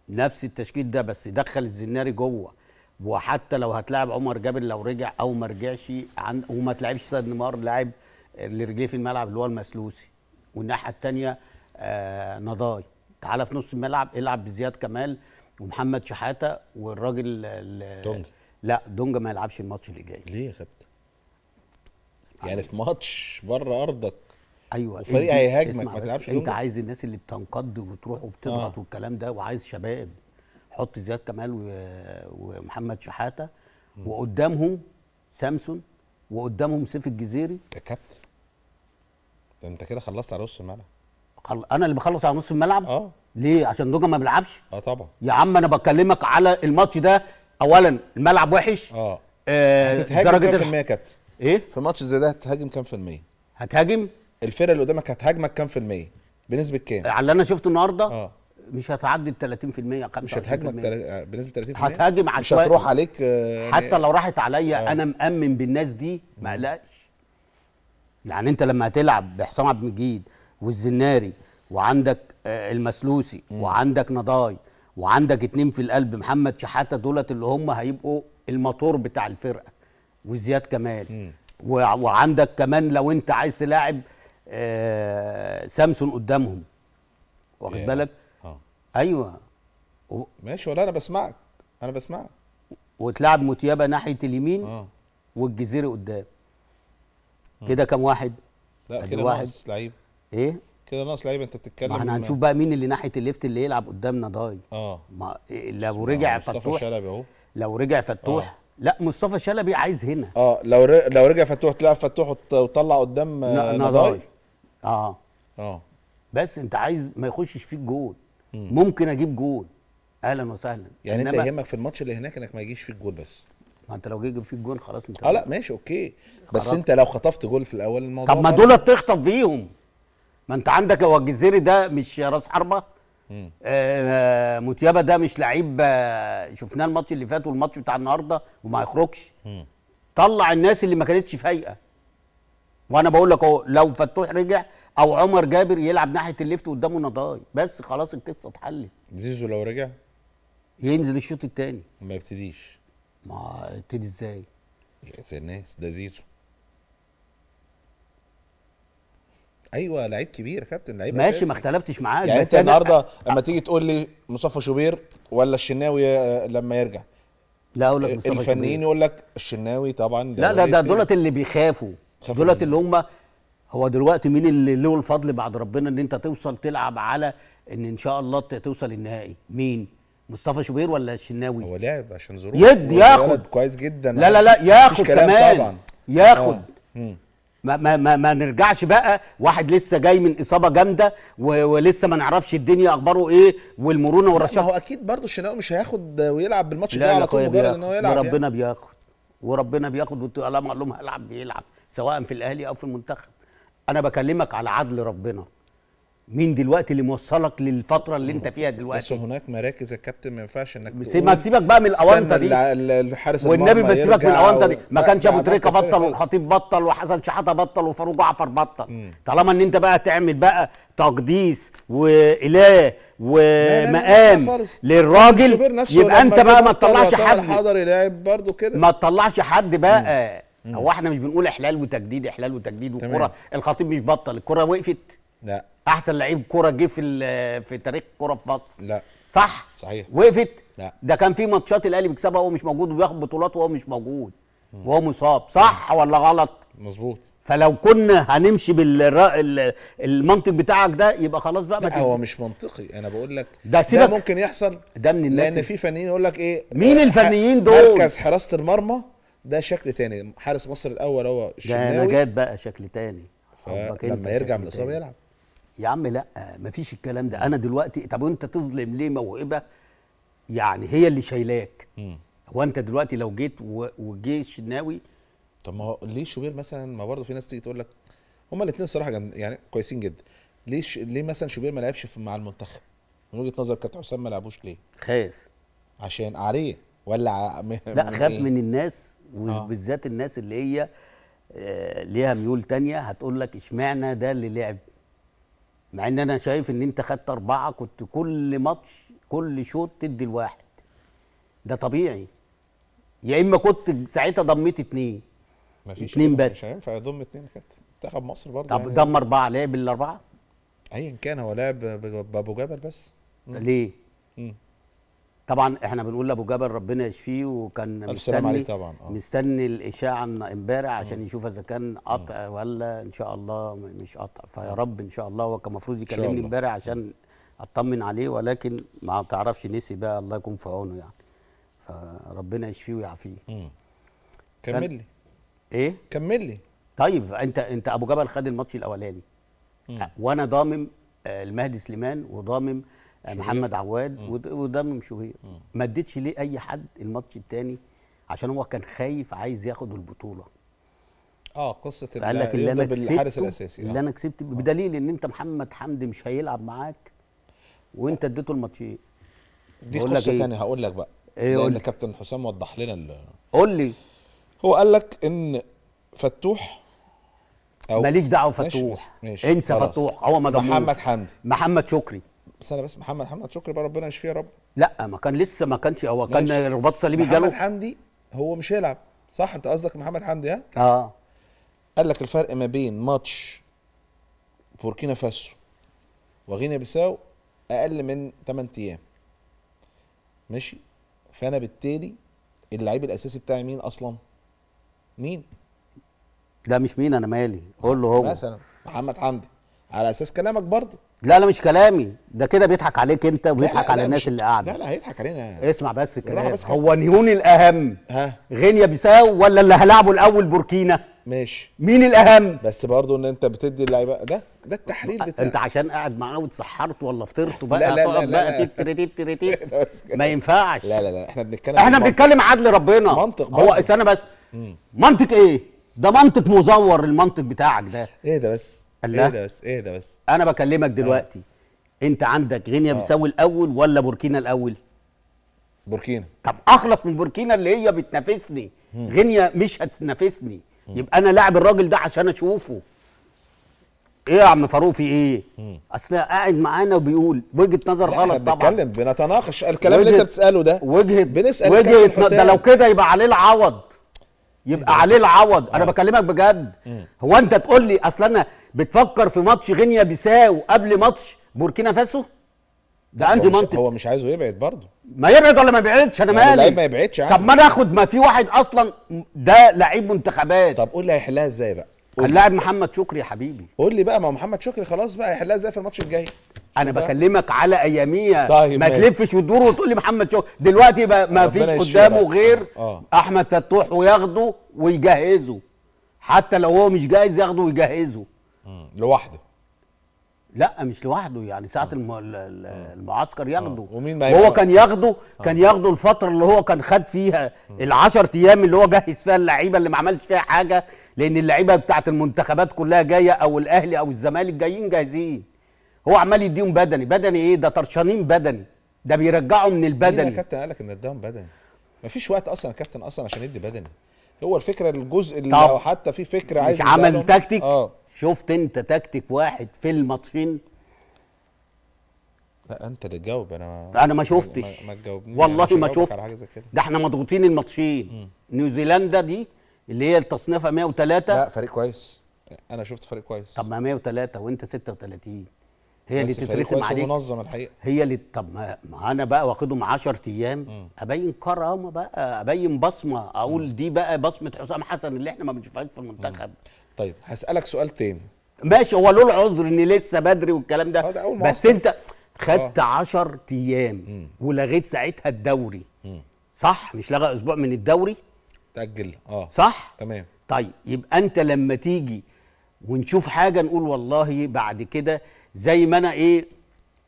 نفس التشكيل ده بس دخل الزناري جوه وحتى لو هتلاعب عمر جابر لو رجع او ما رجعش عن وما تلعبش سيد نيمار لاعب اللي رجليه في الملعب اللي هو المسلوسي والناحيه الثانيه آه نضاي تعالى في نص الملعب العب بزياد كمال ومحمد شحاته والراجل دونجا لا دونجا ما يلعبش الماتش اللي جاي ليه يا كابتن؟ يعني في ماتش بره ارضك ايوه الفريق هيهاجمك ما تلعبش انت عايز الناس اللي بتنقض وتروح وبتضغط آه. والكلام ده وعايز شباب حط زياد كمال ومحمد شحاته وقدامهم سامسون وقدامهم سيف الجزيري ده كابتن ده انت كده خلصت على نص الملعب خل... انا اللي بخلص على نص الملعب اه ليه عشان دوجا ما بيلعبش اه طبعا يا عم انا بكلمك على الماتش ده اولا الملعب وحش اه, آه، درجه هتتهاجم كام في المية يا كابتن ايه في ماتش زي ده هتهاجم كام في المية هتهاجم الفرقه اللي قدامك هتهاجمك كام في المية بنسبه كام على اللي انا شفته النهارده اه مش هتعدي ال 30% مش هتهاجمك آه، بنسبه 30% هتهاجم عشان مش هتروح عليك آه، يعني حتى لو راحت عليا آه. انا مامن بالناس دي ما قلقش يعني انت لما هتلعب بحسام عبد المجيد والزناري وعندك آه، المسلوسي م. وعندك نضاي وعندك اتنين في القلب محمد شحاته دولت اللي هم هيبقوا الموتور بتاع الفرقه وزياد كمال م. وعندك كمان لو انت عايز تلاعب آه سامسون قدامهم واخد yeah. بالك ايوه و... ماشي ولا انا بسمعك انا بسمعك وتلعب متيابه ناحيه اليمين اه والجزيري قدام كده كام واحد؟ لا كده واحد ناقص لعيب ايه؟ كده ناقص لعيب انت بتتكلم ما احنا هنشوف بقى مين اللي ناحيه الليفت اللي يلعب قدامنا ضاي اه ما إيه، لو رجع فتوح شلبي اهو لو رجع آه. فتوح آه. لا مصطفى شلبي عايز هنا اه لو ر... لو رجع فتوح تلعب فتوح وتطلع قدام نضاي اه اه بس انت عايز ما يخشش فيك جول ممكن اجيب جول اهلا وسهلا يعني انت يهمك في الماتش اللي هناك انك ما يجيش فيك جول بس ما انت لو جيب فيك جول خلاص انت اه لا ماشي اوكي بس انت لو خطفت جول في الاول الموضوع طب ما دول تخطف فيهم ما انت عندك هو الجزيري ده مش راس حربه آه, آه، متيابه ده مش لعيب آه شفناه الماتش اللي فات والماتش بتاع النهارده وما يخرجش طلع الناس اللي ما كانتش فايقه وانا بقول لك اهو لو فتوح رجع او عمر جابر يلعب ناحيه الليفت قدامه نضاي بس خلاص القصه اتحلت زيزو لو رجع ينزل الشوط الثاني ما يبتديش ما يبتدي ازاي يا الناس ده زيزو ايوه لعيب كبير يا كابتن لعيب ماشي أساسي. ما اختلفتش معاك يعني انت النهارده لما تيجي تقول لي مصطفى شوبير ولا الشناوي آه، لما يرجع لا اقول لك مصطفى الفنيين يقول لك الشناوي طبعا لا لا ده دولت اللي بيخافوا دولت اللي هم هو دلوقتي مين اللي له الفضل بعد ربنا ان انت توصل تلعب على ان ان شاء الله توصل النهائي مين مصطفى شوبير ولا الشناوي هو لعب عشان ظروف يد ياخد كويس جدا لا لا لا ياخد كمان طبعا. آه. ياخد ما, ما, ما, ما نرجعش بقى واحد لسه جاي من اصابه جامده ولسه ما نعرفش الدنيا اخباره ايه والمرونه والرشاقه هو اكيد برضه الشناوي مش هياخد ويلعب بالماتش ده على طول طيب، مجرد ان هو يلعب وربنا يعني. بياخد وربنا بياخد وطالما قال لهم هلعب بيلعب سواء في الاهلي او في المنتخب انا بكلمك على عدل ربنا مين دلوقتي اللي موصلك للفتره اللي انت فيها دلوقتي بس هناك مراكز يا كابتن ما ينفعش انك تقول ما تسيبك بقى من الاونطه دي الحارس والنبي ما تسيبك من الاونطه دي ما كانش ابو تريكه بطل والخطيب بطل وحسن شحاته بطل وفاروق جعفر بطل مم. طالما ان انت بقى تعمل بقى تقديس واله ومقام للراجل يبقى انت بقى ما تطلعش حد حضر لاعب برضه كده ما تطلعش حد بقى مم. هو احنا مش بنقول احلال وتجديد احلال وتجديد والكره الخطيب مش بطل الكره وقفت لا احسن لعيب كره جه في في تاريخ الكره في مصر لا صح صحيح وقفت لا ده كان في ماتشات الاهلي بيكسبها وهو مش موجود وبياخد بطولات وهو مش موجود وهو مصاب صح مم. ولا غلط مظبوط فلو كنا هنمشي المنطق بتاعك ده يبقى خلاص بقى ما هو مش منطقي انا بقول لك ده, ده ممكن يحصل ده من الناس لان في فنيين يقول لك ايه مين آه، الفنيين دول مركز حراسه المرمى ده شكل تاني حارس مصر الاول هو الشناوي ده نجاد بقى شكل تاني لما يرجع من الاصابه يلعب يا عم لا مفيش الكلام ده انا دلوقتي طب وانت تظلم ليه موهبه يعني هي اللي شايلاك هو انت دلوقتي لو جيت وجه الشناوي طب ما هو ليه شوبير مثلا ما برضه في ناس تيجي تقول لك هما الاثنين الصراحه يعني كويسين جدا ليه ليه مثلا شوبير ما لعبش مع المنتخب من وجهه نظر كابتن حسام ما لعبوش ليه خايف عشان عليه ولا لا خاف إيه؟ من الناس وبالذات آه. الناس اللي هي آه، ليها ميول تانية هتقول لك اشمعنى ده اللي لعب مع ان انا شايف ان انت خدت اربعه كنت كل ماتش كل شوط تدي الواحد ده طبيعي يا اما كنت ساعتها ضميت اتنين مفيش اتنين بس مش هينفع يضم اتنين كده منتخب مصر برضه طب يعني ضم اربعه لعب الاربعه ايا كان هو لعب بابو جبل بس ليه؟ طبعا احنا بنقول لابو جبل ربنا يشفيه وكان مستني طبعا آه. مستني الاشاعه امبارح عشان يشوف اذا كان قطع ولا ان شاء الله مش قطع فيا رب ان شاء الله هو كان المفروض يكلمني امبارح عشان اطمن عليه ولكن ما تعرفش نسي بقى الله يكون في عونه يعني فربنا يشفيه ويعافيه كمل لي ايه كمل لي طيب انت انت ابو جبل خد الماتش الاولاني وانا ضامم آه، المهدي سليمان وضامم محمد عواد ودم شهير ما اديتش ليه اي حد الماتش الثاني عشان هو كان خايف عايز ياخد البطوله اه قصه قال لك اللي آه. انا كسبت الاساسي آه. اللي انا كسبت بدليل ان انت محمد حمدي مش هيلعب معاك وانت اديته الماتشين دي قصه إيه؟ ثانيه هقول لك بقى ايه لان كابتن حسام وضح لنا قول لي هو قال لك ان فتوح او ماليش دعوه فتوح ماشي ماشي انسى فتوح هو ما محمد حمدي محمد شكري استنى بس محمد حمد شكري بقى ربنا يشفيه يا رب لا ما كان لسه ما كانش هو كان رباط صليبي جاله محمد حمدي هو مش هيلعب صح انت قصدك محمد حمدي ها؟ اه قال لك الفرق ما بين ماتش بوركينا فاسو وغينيا بيساو اقل من 8 ايام ماشي فانا بالتالي اللعيب الاساسي بتاعي مين اصلا؟ مين؟ لا مش مين انا مالي قول له هو مثلا محمد حمدي على اساس كلامك برضه لا لا مش كلامي ده كده بيضحك عليك انت وبيضحك على الناس اللي قاعده لا لا هيضحك علينا اسمع بس الكلام هو نيون الاهم ها غينيا بيساو ولا اللي هلعبه الاول بوركينا ماشي مين الاهم بس برضه ان انت بتدي اللعيبه ده ده التحليل بتاعك انت عشان قاعد معاه وتسحرت ولا فطرته بقى لا لا لا, لا بقى تتر تتر ما ينفعش لا لا لا احنا بنتكلم احنا بنتكلم عدل ربنا منطق هو استنى بس منطق ايه ده منطق مزور المنطق بتاعك ده ايه ده بس الله ايه ده بس ايه ده بس انا بكلمك آه. دلوقتي أوه. انت عندك غينيا آه. بيساوي الاول ولا بوركينا الاول بوركينا طب اخلص من بوركينا اللي هي بتنافسني غينيا مش هتنافسني يبقى انا لاعب الراجل ده عشان اشوفه ايه يا عم فاروق في ايه؟ اصل قاعد معانا وبيقول وجهه نظر غلط احنا طبعا بنتكلم بنتناقش الكلام اللي انت بتساله ده وجهه بنسال وجهه ده لو كده يبقى عليه العوض يبقى عليه العوض انا آه. بكلمك بجد هو انت تقول لي اصل انا بتفكر في ماتش غينيا بيساو قبل ماتش بوركينا فاسو ده عنده منطق هو مش عايزه يبعد برضه ما يبعد ولا ما يبعدش انا يعني مالي ما يبعدش طب ما انا اخد ما في واحد اصلا ده لعيب منتخبات طب قول لي هيحلها ازاي بقى اللاعب محمد شكري يا حبيبي قول لي بقى ما محمد شكري خلاص بقى هيحلها ازاي في الماتش الجاي انا بكلمك على اياميه طيب ما تلفش وتدور وتقول لي محمد شوقي دلوقتي ما فيش قدامه غير آه. احمد فتوح وياخده ويجهزه حتى لو هو مش جاهز ياخده ويجهزه لوحده لا مش لوحده يعني ساعه المعسكر ياخده آه. ومين ما وهو كان ياخده آه. كان ياخده الفتره اللي هو كان خد فيها ال10 ايام اللي هو جهز فيها اللعيبه اللي ما عملش فيها حاجه لان اللعيبه بتاعه المنتخبات كلها جايه او الاهلي او الزمالك جايين جاهزين هو عمال يديهم بدني بدني ايه ده طرشانين بدني ده بيرجعوا من البدني يا كابتن قالك ان اداهم بدني مفيش وقت اصلا يا كابتن اصلا عشان يدي بدني هو الفكره الجزء اللي لو حتى في فكره عايز مش عمل تكتيك آه. شفت انت تكتيك واحد في الماتشين لا انت اللي تجاوب انا ما انا ما شفتش ما, ما والله ما شفت ده احنا مضغوطين الماتشين نيوزيلندا دي اللي هي التصنيفه 103 لا فريق كويس انا شفت فريق كويس طب ما 103 وانت 36 هي اللي تترسم عليك منظم الحقيقه هي اللي طب ما انا بقى واخدهم 10 ايام ابين كرامه بقى ابين بصمه اقول م. دي بقى بصمه حسام حسن اللي احنا ما بنشوفهاش في المنتخب م. طيب هسالك سؤال تاني ماشي هو له العذر ان لسه بدري والكلام ده, آه، ده أول بس انت خدت 10 آه. ايام ولغيت ساعتها الدوري م. صح مش لغى اسبوع من الدوري تاجل اه صح تمام طيب يبقى انت لما تيجي ونشوف حاجه نقول والله بعد كده زي ما انا ايه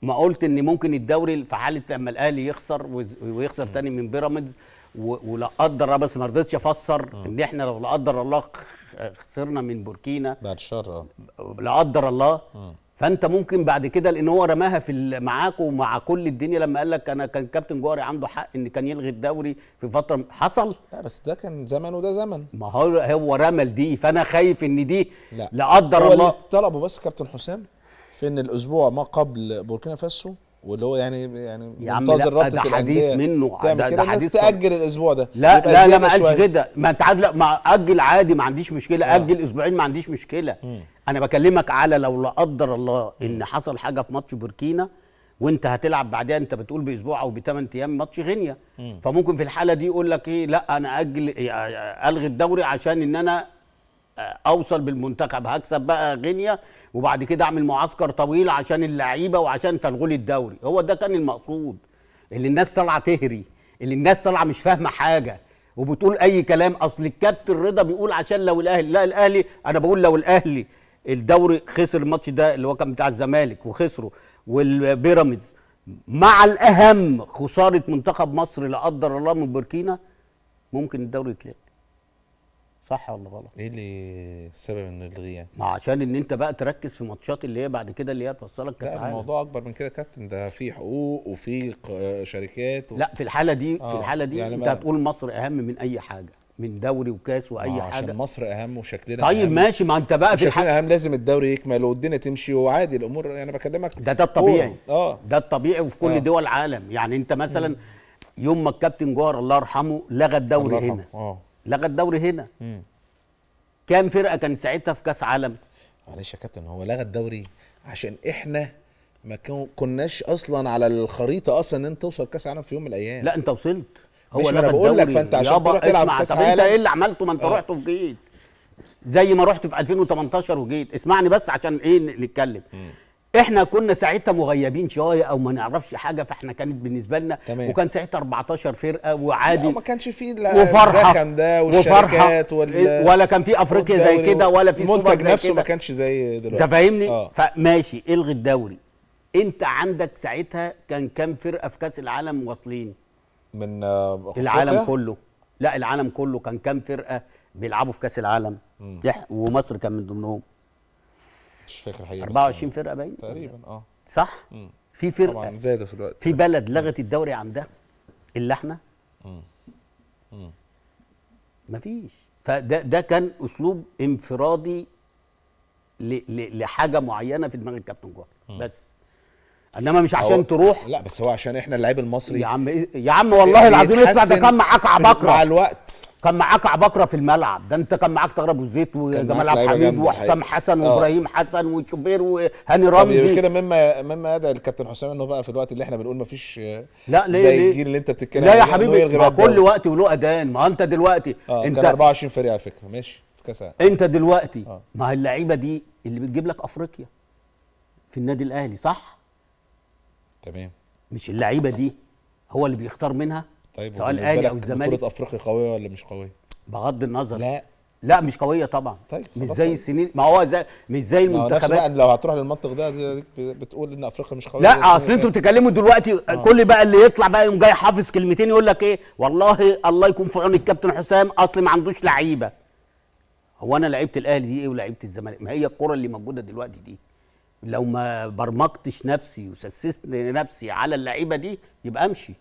ما قلت ان ممكن الدوري في حاله لما الاهلي يخسر ويخسر تاني من بيراميدز ولا قدر بس ما رضيتش افسر آه. ان احنا لو لا قدر الله خسرنا من بوركينا بعد الشر لا قدر الله آه. فانت ممكن بعد كده لان هو رماها في معاك ومع كل الدنيا لما قال لك انا كان كابتن جوهري عنده حق ان كان يلغي الدوري في فتره حصل لا بس ده كان زمن وده زمن ما هو هو رمى دي فانا خايف ان دي لا, لا قدر الله طلبه بس كابتن حسام في ان الاسبوع ما قبل بوركينا فاسو واللي هو يعني يعني يا عم لا ده حديث منه ده, ده حديث تاجل الاسبوع ده لا لا لا ما قالش كده ما انت عاد ما اجل عادي ما عنديش مشكله آه. اجل اسبوعين ما عنديش مشكله م. انا بكلمك على لو لا قدر الله ان حصل حاجه في ماتش بوركينا وانت هتلعب بعدها انت بتقول باسبوع او بثمان ايام ماتش غينيا فممكن في الحاله دي يقول لك ايه لا انا اجل الغي الدوري عشان ان انا اوصل بالمنتخب هكسب بقى غينيا وبعد كده اعمل معسكر طويل عشان اللعيبه وعشان فنغول الدوري هو ده كان المقصود اللي الناس طالعه تهري اللي الناس طالعه مش فاهمه حاجه وبتقول اي كلام اصل الكابتن رضا بيقول عشان لو الاهلي لا الاهلي انا بقول لو الاهلي الدوري خسر الماتش ده اللي هو كان بتاع الزمالك وخسره والبيراميدز مع الاهم خساره منتخب مصر لا قدر الله من بوركينا ممكن الدوري يتلغي صح ولا غلط ايه اللي السبب ان يلغيه يعني؟ ما عشان ان انت بقى تركز في ماتشات اللي هي بعد كده اللي هي توصلك كاس عالم الموضوع اكبر من كده يا كابتن ده في حقوق وفي شركات و... لا في الحاله دي آه. في الحاله دي يعني انت هتقول مصر اهم من اي حاجه من دوري وكاس واي آه حاجه عشان مصر اهم وشكلنا طيب أهم. ماشي ما انت بقى في شكلنا اهم لازم الدوري يكمل والدنيا تمشي وعادي الامور انا يعني بكلمك ده ده الطبيعي اه ده الطبيعي وفي كل آه. دول العالم يعني انت مثلا م. يوم ما الكابتن جوهر الله يرحمه لغى الدوري هنا آه. لغى الدوري هنا مم. كام فرقه كان ساعتها في كاس عالم معلش يا كابتن هو لغى الدوري عشان احنا ما كناش اصلا على الخريطه اصلا ان انت توصل كاس عالم في يوم من الايام لا انت وصلت هو انا بقول لك فانت عشان تروح تلعب كاس عالم انت ايه اللي عملته ما انت آه. رحت وجيت زي ما رحت في 2018 وجيت اسمعني بس عشان ايه نتكلم مم. احنا كنا ساعتها مغيبين شويه او ما نعرفش حاجه فاحنا كانت بالنسبه لنا تمام. وكان ساعتها 14 فرقه وعادي ما كانش فيه وفرحه ده والشركات ولا, إيه، ولا كان في افريقيا زي كده ولا في سوبر زي نفسه ما كانش زي دلوقتي انت فاهمني آه. فماشي الغي الدوري انت عندك ساعتها كان كام فرقه في كاس العالم واصلين من آه، العالم كله لا العالم كله كان كام فرقه بيلعبوا في كاس العالم ومصر كان من ضمنهم مش فاكر حقيقي 24 فرقه باين تقريبا اه صح؟ مم. في فرقه طبعا زادوا في الوقت في بلد لغت الدوري عندها الا احنا مفيش فده ده كان اسلوب انفرادي لحاجه معينه في دماغ الكابتن جوهر بس انما مش عشان تروح لا بس هو عشان احنا اللعيب المصري يا عم إيه، يا عم والله العظيم اسمع ده كان معاك عبقره مع الوقت كان معاك عباقره في الملعب ده انت كان معاك تغرب الزيت وجمال عبد الحميد وحسام حسن آه. وابراهيم حسن وشوبير وهاني رمزي كده مما مما ادى الكابتن حسام انه بقى في الوقت اللي احنا بنقول ما فيش آه، لا ليه زي الجيل اللي انت بتتكلم لا يا حبيبي ما كل وقت وله ادان ما انت دلوقتي آه انت كان 24 فريق على فكره ماشي في كاس انت دلوقتي آه. ما هي اللعيبه دي اللي بتجيب لك افريقيا في النادي الاهلي صح تمام مش اللعيبه دي هو اللي بيختار منها طيب سؤال آلي او الزمالك بطوله افريقيا قويه ولا مش قويه؟ بغض النظر لا لا مش قويه طبعا طيب مش زي السنين يعني. ما هو زي مش زي المنتخبات لو هتروح للمنطق ده بتقول ان افريقيا مش قويه لا اصل انتوا إيه؟ بتتكلموا دلوقتي آه. كل بقى اللي يطلع بقى يقوم جاي حافظ كلمتين يقول لك ايه والله الله يكون في عون الكابتن حسام اصل ما عندوش لعيبه هو انا لعيبه الاهلي دي ايه ولعيبه الزمالك ما هي الكره اللي موجوده دلوقتي دي لو ما برمجتش نفسي وسسست نفسي على اللعيبه دي يبقى امشي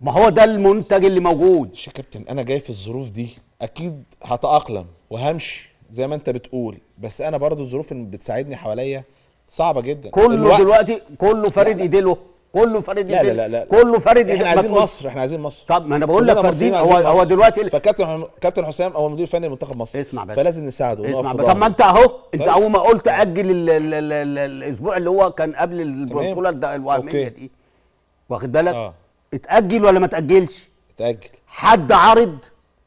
ما هو ده المنتج اللي موجود يا كابتن انا جاي في الظروف دي اكيد هتاقلم وهمشي زي ما انت بتقول بس انا برضو الظروف اللي بتساعدني حواليا صعبه جدا كله الوقت. دلوقتي كله فارد ايديله كله فارد ايديله لا لا لا كله فارد احنا عايزين مصر احنا عايزين مصر طب ما انا بقول لك فاردين هو هو دلوقتي فكابتن كابتن حسام هو المدير الفني لمنتخب مصر اسمع بس فلازم نساعده اسمع بس طب ما انت اهو انت طيب. اول ما قلت اجل الاسبوع اللي هو كان قبل البطوله الوهميه دي واخد بالك آه. اتأجل ولا ما تأجلش؟ اتأجل حد عارض؟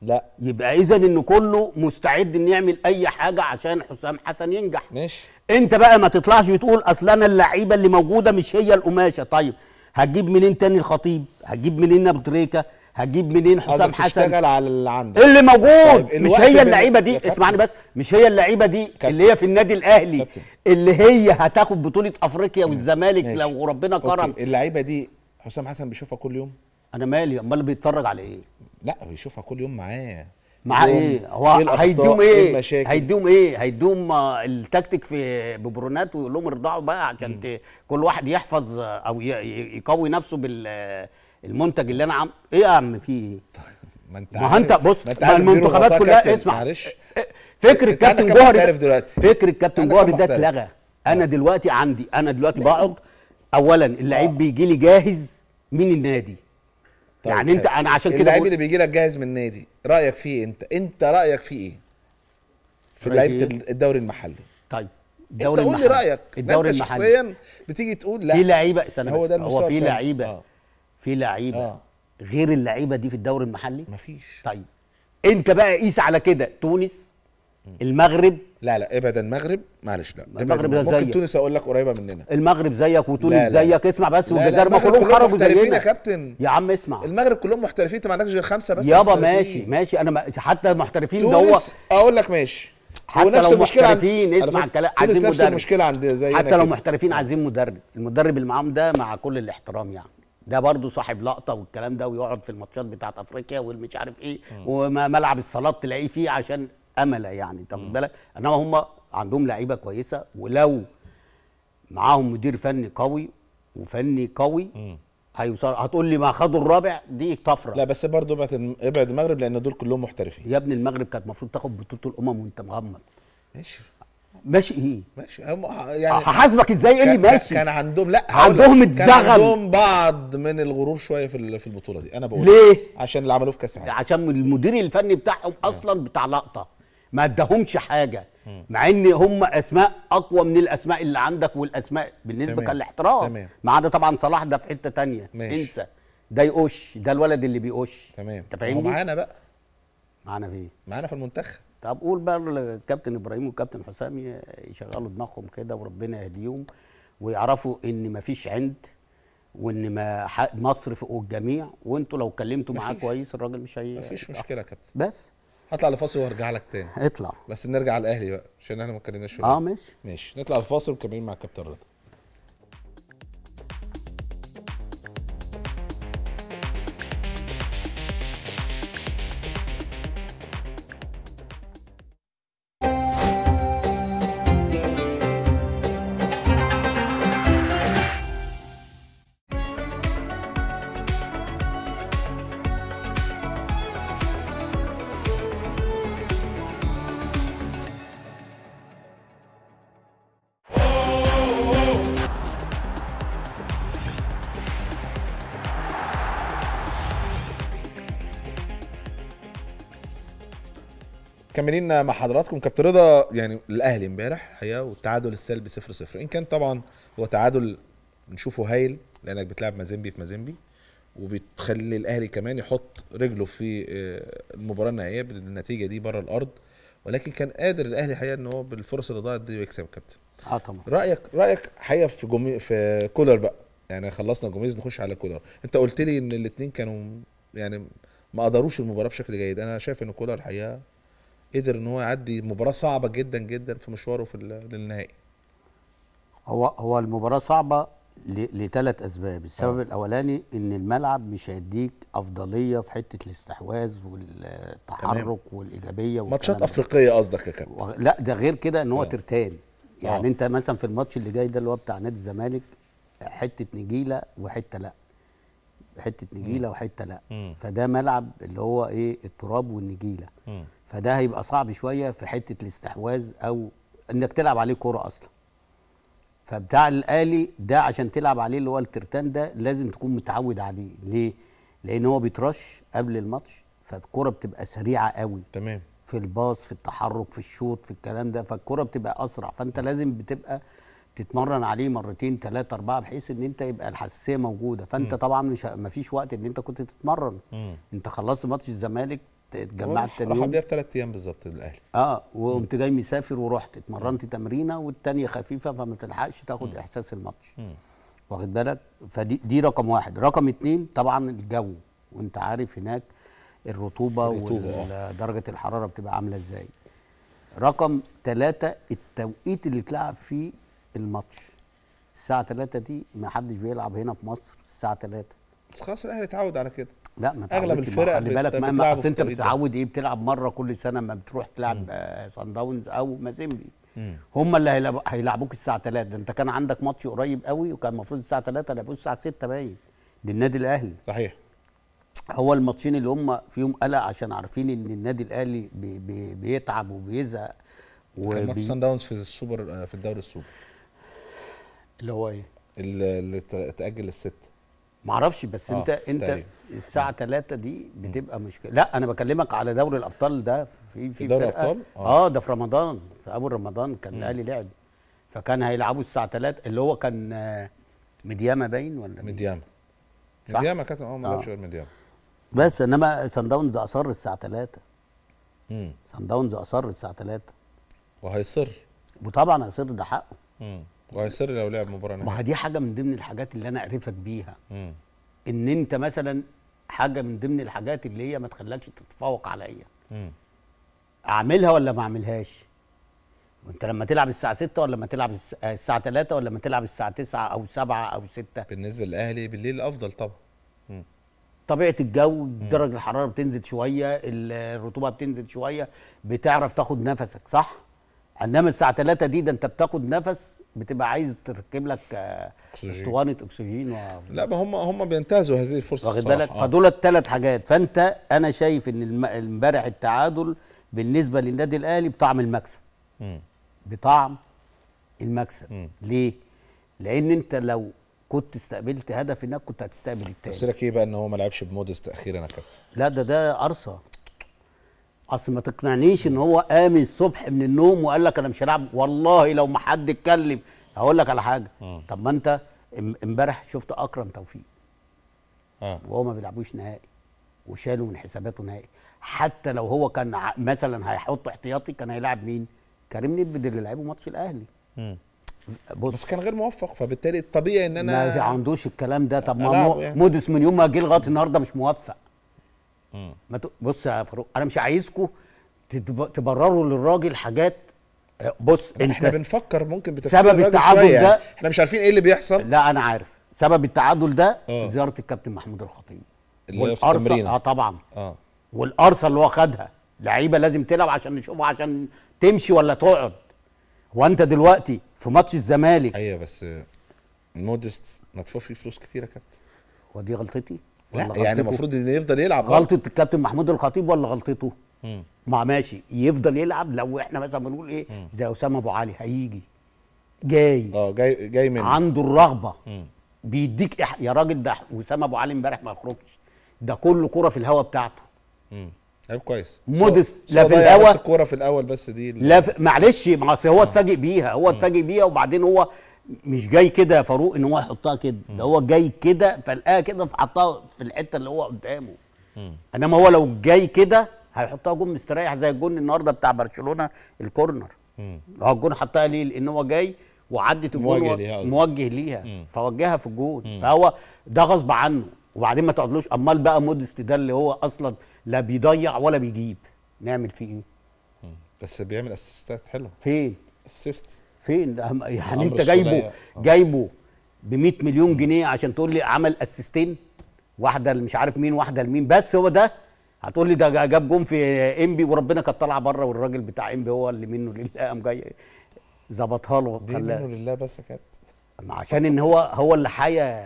لا يبقى اذا ان كله مستعد ان يعمل اي حاجه عشان حسام حسن ينجح ماشي انت بقى ما تطلعش وتقول اصل انا اللعيبه اللي موجوده مش هي القماشه طيب هتجيب منين تاني الخطيب هتجيب منين ابو تريكه هتجيب منين حسام حسن اشتغل على اللي عندك اللي موجود طيب مش هي اللعيبه دي اسمعني بس مش هي اللعيبه دي كابتن. اللي هي في النادي الاهلي كابتن. اللي هي هتاخد بطوله افريقيا والزمالك لو ربنا كرم اللعيبه دي حسام حسن بيشوفها كل يوم انا مالي امال بيتفرج على ايه لا بيشوفها كل يوم معاه مع ايه هو إيه هيدوم ايه هيدوم ايه هيدوم آه، التكتيك في ببرونات ويقول لهم ارضعوا بقى عشان كل واحد يحفظ او يقوي نفسه بالمنتج اللي انا عم ايه يا عم في ايه ما انت ما انت بص المنتخبات كلها اسمع معلش إيه، إيه، فكر الكابتن جوهر فكر الكابتن جوهر ده اتلغى انا آه. دلوقتي عندي انا دلوقتي بقعد اولا آه. اللعيب بيجي لي جاهز من النادي طيب يعني انت انا عشان كده اللعيب اللي بيجي لك جاهز من النادي رايك فيه إيه؟ انت انت رايك فيه ايه في لعيبه الدوري المحلي طيب الدوري انت قول لي رايك الدوري المحلي شخصيا بتيجي تقول لا في لعيبه هو ده هو في لعيبه آه. في لعيبه آه. غير اللعيبه دي في الدوري المحلي مفيش طيب انت بقى قيس على كده تونس المغرب لا لا ابدا المغرب معلش لا المغرب ده زيك ممكن تونس اقول لك قريبه مننا المغرب زيك وتونس زيك اسمع بس والجزائر ما كلهم خرجوا زينا يا كابتن يا عم اسمع المغرب كلهم محترفين انت ما عندكش غير خمسه بس يابا ماشي ماشي انا ما حتى محترفين ده هو اقول لك ماشي حتى لو محترفين عن... اسمع الكلام عايزين مدرب المشكله عند زي حتى لو محترفين عايزين مدرب المدرب اللي معاهم ده مع كل الاحترام يعني ده برضه صاحب لقطه والكلام ده ويقعد في الماتشات بتاعت افريقيا والمش عارف ايه وملعب الصالات تلاقيه فيه عشان امل يعني انت واخد بالك انما هم عندهم لعيبه كويسه ولو معاهم مدير فني قوي وفني قوي هيوصل هتقول لي ما خدوا الرابع دي طفره لا بس برضه ما ابعد المغرب لان دول كلهم محترفين يا ابني المغرب كانت المفروض تاخد بطوله الامم وانت مغمض ماشي ماشي ايه؟ ماشي هم يعني هحاسبك ازاي اللي ماشي كان عندهم لا عندهم اتزغل كان عندهم بعض من الغرور شويه في في البطوله دي انا بقول ليه؟ عشان اللي عملوه في كاس العالم عشان المدير الفني بتاعهم اصلا بتاع لقطه ما ادهمش حاجه مع ان هم اسماء اقوى من الاسماء اللي عندك والاسماء بالنسبه للاحتراف ما عدا طبعا صلاح ده في حته ثانيه انسى ده يقش ده الولد اللي بيقش تمام انت فاهمني معانا بقى معانا في معانا في المنتخب طب قول بقى الكابتن ابراهيم والكابتن حسام يشغلوا دماغهم كده وربنا يهديهم ويعرفوا ان مفيش عند وان ما مصر فوق الجميع وانتوا لو كلمتوا معاه كويس الراجل مش هي مفيش مشكله يا كابتن بس هطلع لفاصل وارجع لك تاني اطلع بس نرجع على الاهلي بقى عشان احنا ما اتكلمناش اه ماشي ماشي نطلع لفاصل مكملين مع الكابتن رضا مستمرين مع حضراتكم كابتن رضا يعني الاهلي امبارح الحقيقه والتعادل السلبي 0 0 ان كان طبعا هو تعادل بنشوفه هايل لانك بتلعب مازيمبي في مازيمبي وبتخلي الاهلي كمان يحط رجله في آه، المباراه النهائيه بالنتيجه دي بره الارض ولكن كان قادر الاهلي الحقيقه ان هو بالفرص اللي ضاعت دي يكسب كابتن اه طبعا رايك رايك حقيقه في جمي... في كولر بقى يعني خلصنا جوميز نخش على كولر انت قلت لي ان الاثنين كانوا يعني ما قدروش المباراه بشكل جيد انا شايف ان كولر الحقيقه قدر ان هو يعدي مباراه صعبه جدا جدا في مشواره في للنهائي هو هو المباراه صعبه لثلاث اسباب السبب أوه. الاولاني ان الملعب مش هيديك افضليه في حته الاستحواذ والتحرك تمام. والايجابيه ماتشات افريقيه قصدك يا كابتن و... لا ده غير كده ان هو آه. ترتان يعني أوه. انت مثلا في الماتش اللي جاي ده اللي هو بتاع نادي الزمالك حته نجيله وحته لا حته نجيله م. وحته لا م. فده ملعب اللي هو ايه التراب والنجيله م. فده هيبقى صعب شويه في حته الاستحواذ او انك تلعب عليه كوره اصلا فبتاع الالي ده عشان تلعب عليه اللي هو الترتان ده لازم تكون متعود عليه ليه لان هو بيترش قبل الماتش فالكوره بتبقى سريعه قوي تمام في الباص في التحرك في الشوط في الكلام ده فالكوره بتبقى اسرع فانت لازم بتبقى تتمرن عليه مرتين ثلاثة أربعة بحيث إن أنت يبقى الحساسية موجودة فأنت م. طبعا مش مفيش وقت إن أنت كنت تتمرن م. أنت خلصت ماتش الزمالك اتجمعت تاني يوم راح قبلها ايام بالظبط الاهلي اه وقمت جاي مسافر ورحت اتمرنت تمرينه والثانيه خفيفه فما تلحقش تاخد مم. احساس الماتش واخد بالك فدي دي رقم واحد رقم اتنين طبعا الجو وانت عارف هناك الرطوبه, الرطوبة. آه. ودرجه الحراره بتبقى عامله ازاي رقم ثلاثة التوقيت اللي اتلعب فيه الماتش الساعة 3 دي ما حدش بيلعب هنا في مصر الساعة 3 بس خلاص الأهلي اتعود على كده لا ما اغلب الفرق خلي بالك ما اصل انت بتتعود ايه بتلعب مره كل سنه ما بتروح تلعب سان آه، داونز او مازيمبي هم اللي هيلعب هيلعبوك الساعه 3 ده انت كان عندك ماتش قريب قوي وكان المفروض الساعه 3 لعبوه الساعه 6 باين للنادي الاهلي صحيح هو الماتشين اللي هم فيهم قلق عشان عارفين ان النادي الاهلي بي بي بيتعب وبيزهق وبي... ماتش سان داونز في السوبر آه، في الدوري السوبر اللي هو ايه؟ اللي اتاجل الست معرفش بس آه انت انت الساعه 3 دي بتبقى مشكله لا انا بكلمك على دوري الابطال ده في في دوري الابطال آه. اه ده في رمضان في اول رمضان كان الاهلي لعب فكان هيلعبوا الساعه 3 اللي هو كان آه، مديامه باين ولا مديامه مديامه كابتن اه ما لعبش آه. غير مديامه بس انما سان داونز اصر الساعه 3 امم سان داونز اصر الساعه 3 وهيصر وطبعا هيصر ده حقه امم وهيصر لو لعب مباراه نهائيه ما دي حاجه من ضمن الحاجات اللي انا اعرفك بيها امم ان انت مثلا حاجه من ضمن الحاجات اللي هي ما تخلكش تتفوق عليا اعملها ولا ما اعملهاش وانت لما تلعب الساعه 6 ولا لما آه، تلعب الساعه 3 ولا لما تلعب الساعه 9 او 7 او 6 بالنسبه للاهلي بالليل افضل طبعا طبيعه الجو درجه الحراره بتنزل شويه الرطوبه بتنزل شويه بتعرف تاخد نفسك صح انما الساعه 3 دي ده انت بتاخد نفس بتبقى عايز تركب لك آه، اسطوانه اكسجين و... لا ما هم هم بينتهزوا هذه الفرصه واخد بالك آه. فدول الثلاث حاجات فانت انا شايف ان امبارح التعادل بالنسبه للنادي الاهلي بطعم المكسب بطعم المكسب ليه؟ لان انت لو كنت استقبلت هدف انك كنت هتستقبل التاني تفسيرك ايه بقى ان هو ما لعبش بمودست اخيرا يا كابتن؟ لا ده ده ارصى اصل ما تقنعنيش ان هو قام الصبح من النوم وقال لك انا مش هلعب والله لو ما حد اتكلم هقول لك على حاجه م. طب ما انت امبارح شفت اكرم توفيق آه. وهو ما بيلعبوش نهائي وشالوا من حساباته نهائي حتى لو هو كان مثلا هيحط احتياطي كان هيلاعب مين كريم نيدفيد اللي لعبه ماتش الاهلي بص بس كان غير موفق فبالتالي الطبيعي ان انا ما عندوش الكلام ده طب ما يعني. مودس من يوم ما جه لغايه النهارده مش موفق ما بص يا فاروق انا مش عايزكم تبرروا للراجل حاجات آه، بص انت احنا بنفكر ممكن بتفكر سبب التعادل ده يعني. احنا مش عارفين ايه اللي بيحصل لا انا عارف سبب التعادل ده أوه. زياره الكابتن محمود الخطيب والارصه اه طبعا اه والارصه اللي هو خدها لعيبه لازم تلعب عشان نشوفها عشان تمشي ولا تقعد هو انت دلوقتي في ماتش الزمالك ايوه بس مودست مدفوع فيه فلوس كتيره يا كابتن هو دي غلطتي لا يعني المفروض ان يفضل يلعب آه. غلطه الكابتن محمود الخطيب ولا غلطته؟ مم. ما ماشي يفضل يلعب لو احنا مثلا بنقول ايه مم. زي اسامه ابو علي هيجي جاي اه جاي جاي من عنده الرغبه مم. بيديك إح... يا راجل ده اسامه ابو علي امبارح ما يخرجش ده كله كوره في الهوا بتاعته امم كويس مودست لا في الهوا بس الكوره في الاول بس دي لا في... معلش ما اصل هو اتفاجئ بيها هو اتفاجئ بيها وبعدين هو مش جاي كده يا فاروق ان هو يحطها كده ده هو جاي كده فلقاها كده فحطها في الحته اللي هو قدامه انما هو لو جاي كده هيحطها جون مستريح زي الجون النهارده بتاع برشلونه الكورنر هو الجون حطها ليه لان هو جاي وعدت الجون موجه ليها, موجه ليها مم. فوجهها في الجون مم. فهو ده غصب عنه وبعدين ما تقعدلوش امال بقى مودست ده اللي هو اصلا لا بيضيع ولا بيجيب نعمل فيه ايه بس بيعمل اسيستات حلوه فين اسيست فين يعني انت جايبه آه. جايبه ب 100 مليون جنيه عشان تقول لي عمل اسيستين واحده مش عارف مين واحده لمين بس هو ده هتقول لي ده جاب جون في انبي وربنا كانت طالعه بره والراجل بتاع انبي هو اللي منه لله قام جاي ظبطها له دي منه لله بس كانت عشان ان هو هو اللي حيا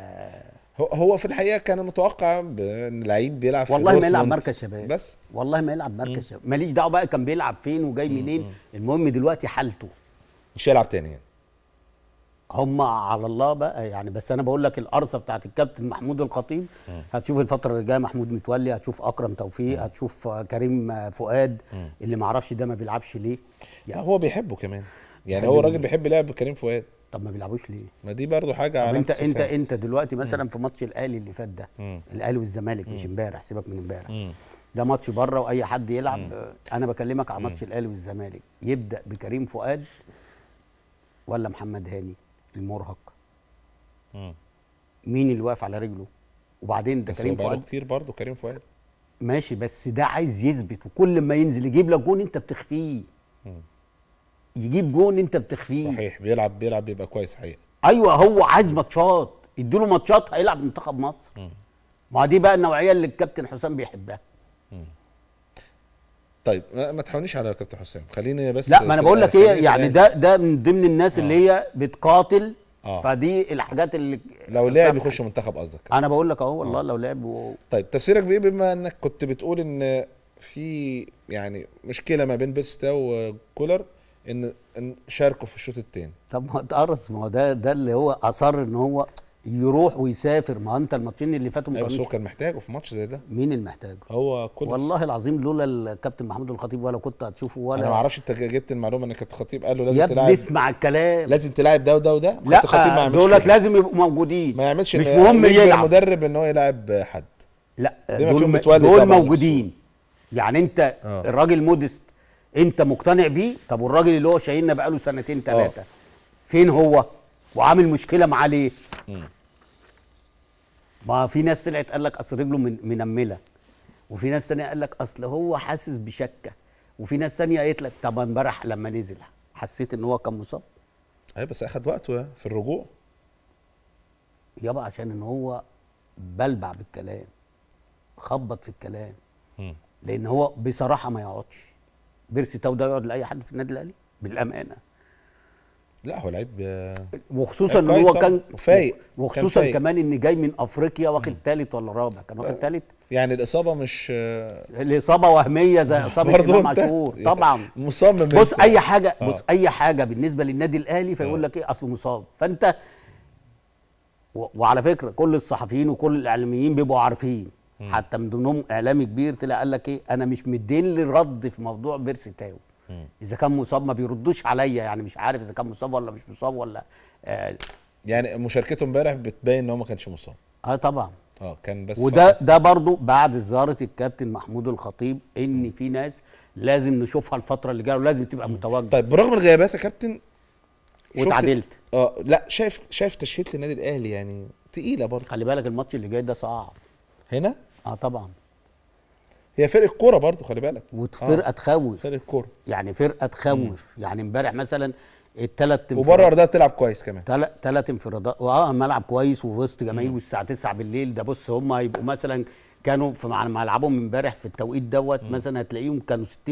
هو في الحقيقه كان متوقع ان لعيب بيلعب في والله ما يلعب مركز شباب بس والله ما يلعب مركز شباب ماليش دعوه بقى كان بيلعب فين وجاي منين المهم دلوقتي حالته مش هيلعب تاني يعني هم على الله بقى يعني بس انا بقول لك القرصه بتاعت الكابتن محمود الخطيب هتشوف الفتره اللي جايه محمود متولي هتشوف اكرم توفيق مم. هتشوف كريم فؤاد مم. اللي ما اعرفش ده ما بيلعبش ليه يعني هو بيحبه كمان يعني هو راجل بيحب لعب كريم فؤاد طب ما بيلعبوش ليه؟ ما دي برده حاجه على انت انت انت دلوقتي مثلا مم. في ماتش الاهلي اللي فات ده الاهلي والزمالك مش امبارح سيبك من امبارح ده ماتش بره واي حد يلعب انا بكلمك على ماتش الاهلي والزمالك يبدا بكريم فؤاد ولا محمد هاني المرهق مين اللي واقف على رجله وبعدين ده كريم فؤاد كتير برضه كريم فؤاد ماشي بس ده عايز يثبت وكل ما ينزل يجيب لك جون انت بتخفيه يجيب جون انت بتخفيه صحيح بيلعب بيلعب بيبقى كويس حقيقه ايوه هو عايز ماتشات اديله ماتشات هيلعب منتخب مصر ما دي بقى النوعيه اللي الكابتن حسام بيحبها طيب ما تحاولنيش على كابتن حسام خليني بس لا ما انا بقول لك ايه يعني ده ده من ضمن الناس آه. اللي هي بتقاتل آه. فدي الحاجات اللي لو لعب يخش منتخب قصدك يعني. انا بقول لك اهو والله آه. لو لعب و... طيب تفسيرك بايه بما انك كنت بتقول ان في يعني مشكله ما بين بيرستا وكولر ان ان شاركوا في الشوط الثاني طب ما تقرص ما هو ده ده اللي هو اصر ان هو يروح ويسافر ما انت الماتشين اللي فاتوا ما أيوة، بس هو كان محتاجه في ماتش زي ده مين اللي محتاجه؟ هو كل والله العظيم لولا الكابتن محمود الخطيب ولا كنت هتشوفه ولا انا ما اعرفش انت جبت المعلومه ان الكابتن الخطيب قال له لازم تلاعب اسمع الكلام لازم تلاعب ده وده وده لا الخطيب ما دولت لازم يبقوا موجودين ما يعملش مش مهم يلعب المدرب ان هو يلعب حد لا دول, دول موجودين يعني انت آه. الراجل مودست انت مقتنع بيه طب والراجل اللي هو شايلنا بقاله سنتين ثلاثه آه. فين هو؟ وعامل مشكله معاه ليه؟ ما في ناس طلعت قال لك اصل رجله من منمله وفي ناس ثانيه قال لك اصل هو حاسس بشكه وفي ناس ثانيه قالت لك طب امبارح لما نزل حسيت ان هو كان مصاب ايوه بس اخد وقته في الرجوع يابا عشان ان هو بلبع بالكلام خبط في الكلام م. لان هو بصراحه ما يقعدش بيرسي تاو ده يقعد لاي حد في النادي الاهلي بالامانه لا هو لعيب آه، وخصوصا ان هو كان فايق وخصوصا كان فايق. كمان ان جاي من افريقيا واخد ثالث ولا رابع كان واخد ثالث آه، يعني الاصابه مش آه، الاصابه وهميه زي اصابه امام عاشور طبعا مصمم بص اي حاجه آه. بص اي حاجه بالنسبه للنادي الاهلي فيقول لك ايه اصله مصاب فانت وعلى فكره كل الصحفيين وكل الاعلاميين بيبقوا عارفين حتى من ضمنهم اعلامي كبير طلع قال لك ايه انا مش مدين للرد في موضوع بيرسي تاو اذا كان مصاب ما بيردوش عليا يعني مش عارف اذا كان مصاب ولا مش مصاب ولا آه يعني مشاركته امبارح بتبين ان هو ما كانش مصاب اه طبعا اه كان بس وده فقط. ده برضه بعد زياره الكابتن محمود الخطيب ان م. في ناس لازم نشوفها الفتره اللي جايه ولازم تبقى متواجده طيب برغم الغيابات يا كابتن وتعادلت اه لا شايف شايف تشكيله النادي الاهلي يعني تقيله برضه خلي بالك الماتش اللي جاي ده صعب هنا اه طبعا هي فرقه كوره برضو خلي بالك وفرقه آه. تخوف فرقه كوره يعني فرقه تخوف يعني امبارح مثلا الثلاث وبره ارضها تلعب كويس كمان ثلاث انفرادات واه ملعب كويس ووسط جماهير والساعه 9 بالليل ده بص هم هيبقوا مثلا كانوا في ملعبهم امبارح في التوقيت دوت مثلا هتلاقيهم كانوا 60%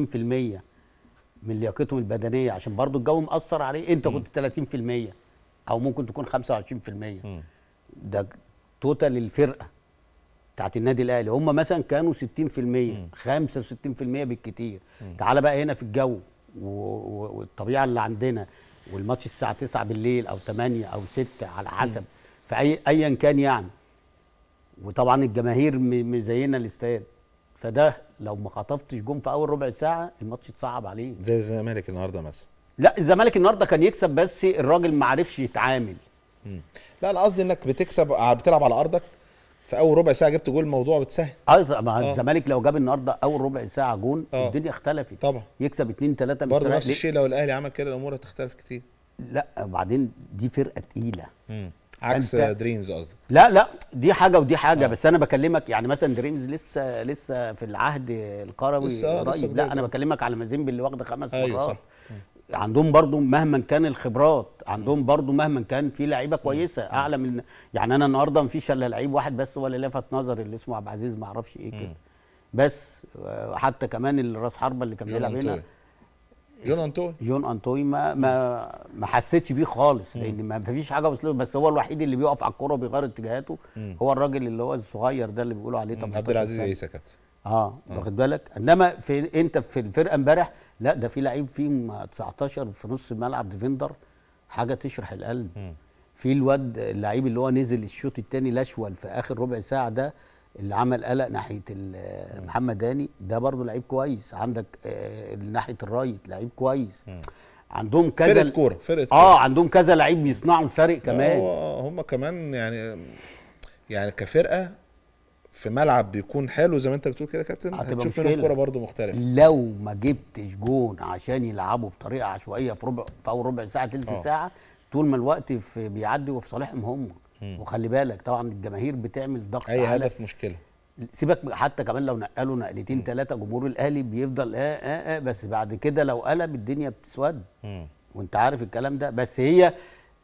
من لياقتهم البدنيه عشان برضو الجو مأثر عليه انت كنت 30% او ممكن تكون 25% ده توتال الفرقه بتاعت النادي الاهلي هم مثلا كانوا 60% 65% بالكتير تعال بقى هنا في الجو والطبيعه اللي عندنا والماتش الساعه 9 بالليل او 8 او 6 على حسب في اي ايا كان يعني وطبعا الجماهير مزينه الاستاد فده لو ما خطفتش جون في اول ربع ساعه الماتش اتصعب عليه زي الزمالك النهارده مثلا لا الزمالك النهارده كان يكسب بس الراجل ما عرفش يتعامل لا انا قصدي انك بتكسب بتلعب على ارضك في اول ربع ساعه جبت جول الموضوع بتسهل اه ما آه. الزمالك لو جاب النهارده اول ربع ساعه جول آه. الدنيا اختلفت طبعا يكسب 2 3 برضه نفس الشيء لو الاهلي عمل كده الامور هتختلف كتير لا وبعدين دي فرقه تقيله عكس دريمز قصدك لا لا دي حاجه ودي حاجه آه. بس انا بكلمك يعني مثلا دريمز لسه لسه في العهد القروي لسه آه لسه لا انا بكلمك على مازيمبي اللي واخده خمس أيوة مرات صح. عندهم برضو مهما كان الخبرات عندهم برضو مهما كان في لعيبه كويسه اعلى من يعني انا النهارده مفيش الا لعيب واحد بس هو اللي لفت نظري اللي اسمه عبد العزيز ما اعرفش ايه كده بس حتى كمان الراس حربه اللي كان بيلعب هنا جون انتوي جون انتوي ما ما ما حسيتش بيه خالص لان ما فيش حاجه وصلته بس هو الوحيد اللي بيقف على الكوره وبيغير اتجاهاته هو الراجل اللي هو الصغير ده اللي بيقولوا عليه طب عبد العزيز ايه كابتن اه واخد بالك انما في انت في الفرقه امبارح لا ده في لعيب فيهم 19 في نص الملعب ديفندر حاجه تشرح القلب مم. في الواد اللعيب اللي هو نزل الشوط الثاني لاشول في اخر ربع ساعه ده اللي عمل قلق ناحيه محمد داني ده برضه لعيب كويس عندك آه ناحيه الرايت لعيب كويس مم. عندهم كذا فرقه كوره فرقه اه عندهم كذا لعيب بيصنعوا الفرق كمان هو هم كمان يعني يعني كفرقه في ملعب بيكون حلو زي ما انت بتقول كده كابتن هتشوف ان الكوره برضه مختلفه لو ما جبتش جون عشان يلعبوا بطريقه عشوائيه في ربع في اول ربع ساعه ثلث اه. ساعه طول ما الوقت في بيعدي وفي صالحهم هم وخلي بالك طبعا الجماهير بتعمل ضغط اي هدف مشكله سيبك حتى كمان لو نقلوا نقلتين ثلاثه جمهور الاهلي بيفضل آه, اه اه بس بعد كده لو قلب الدنيا بتسود مم. وانت عارف الكلام ده بس هي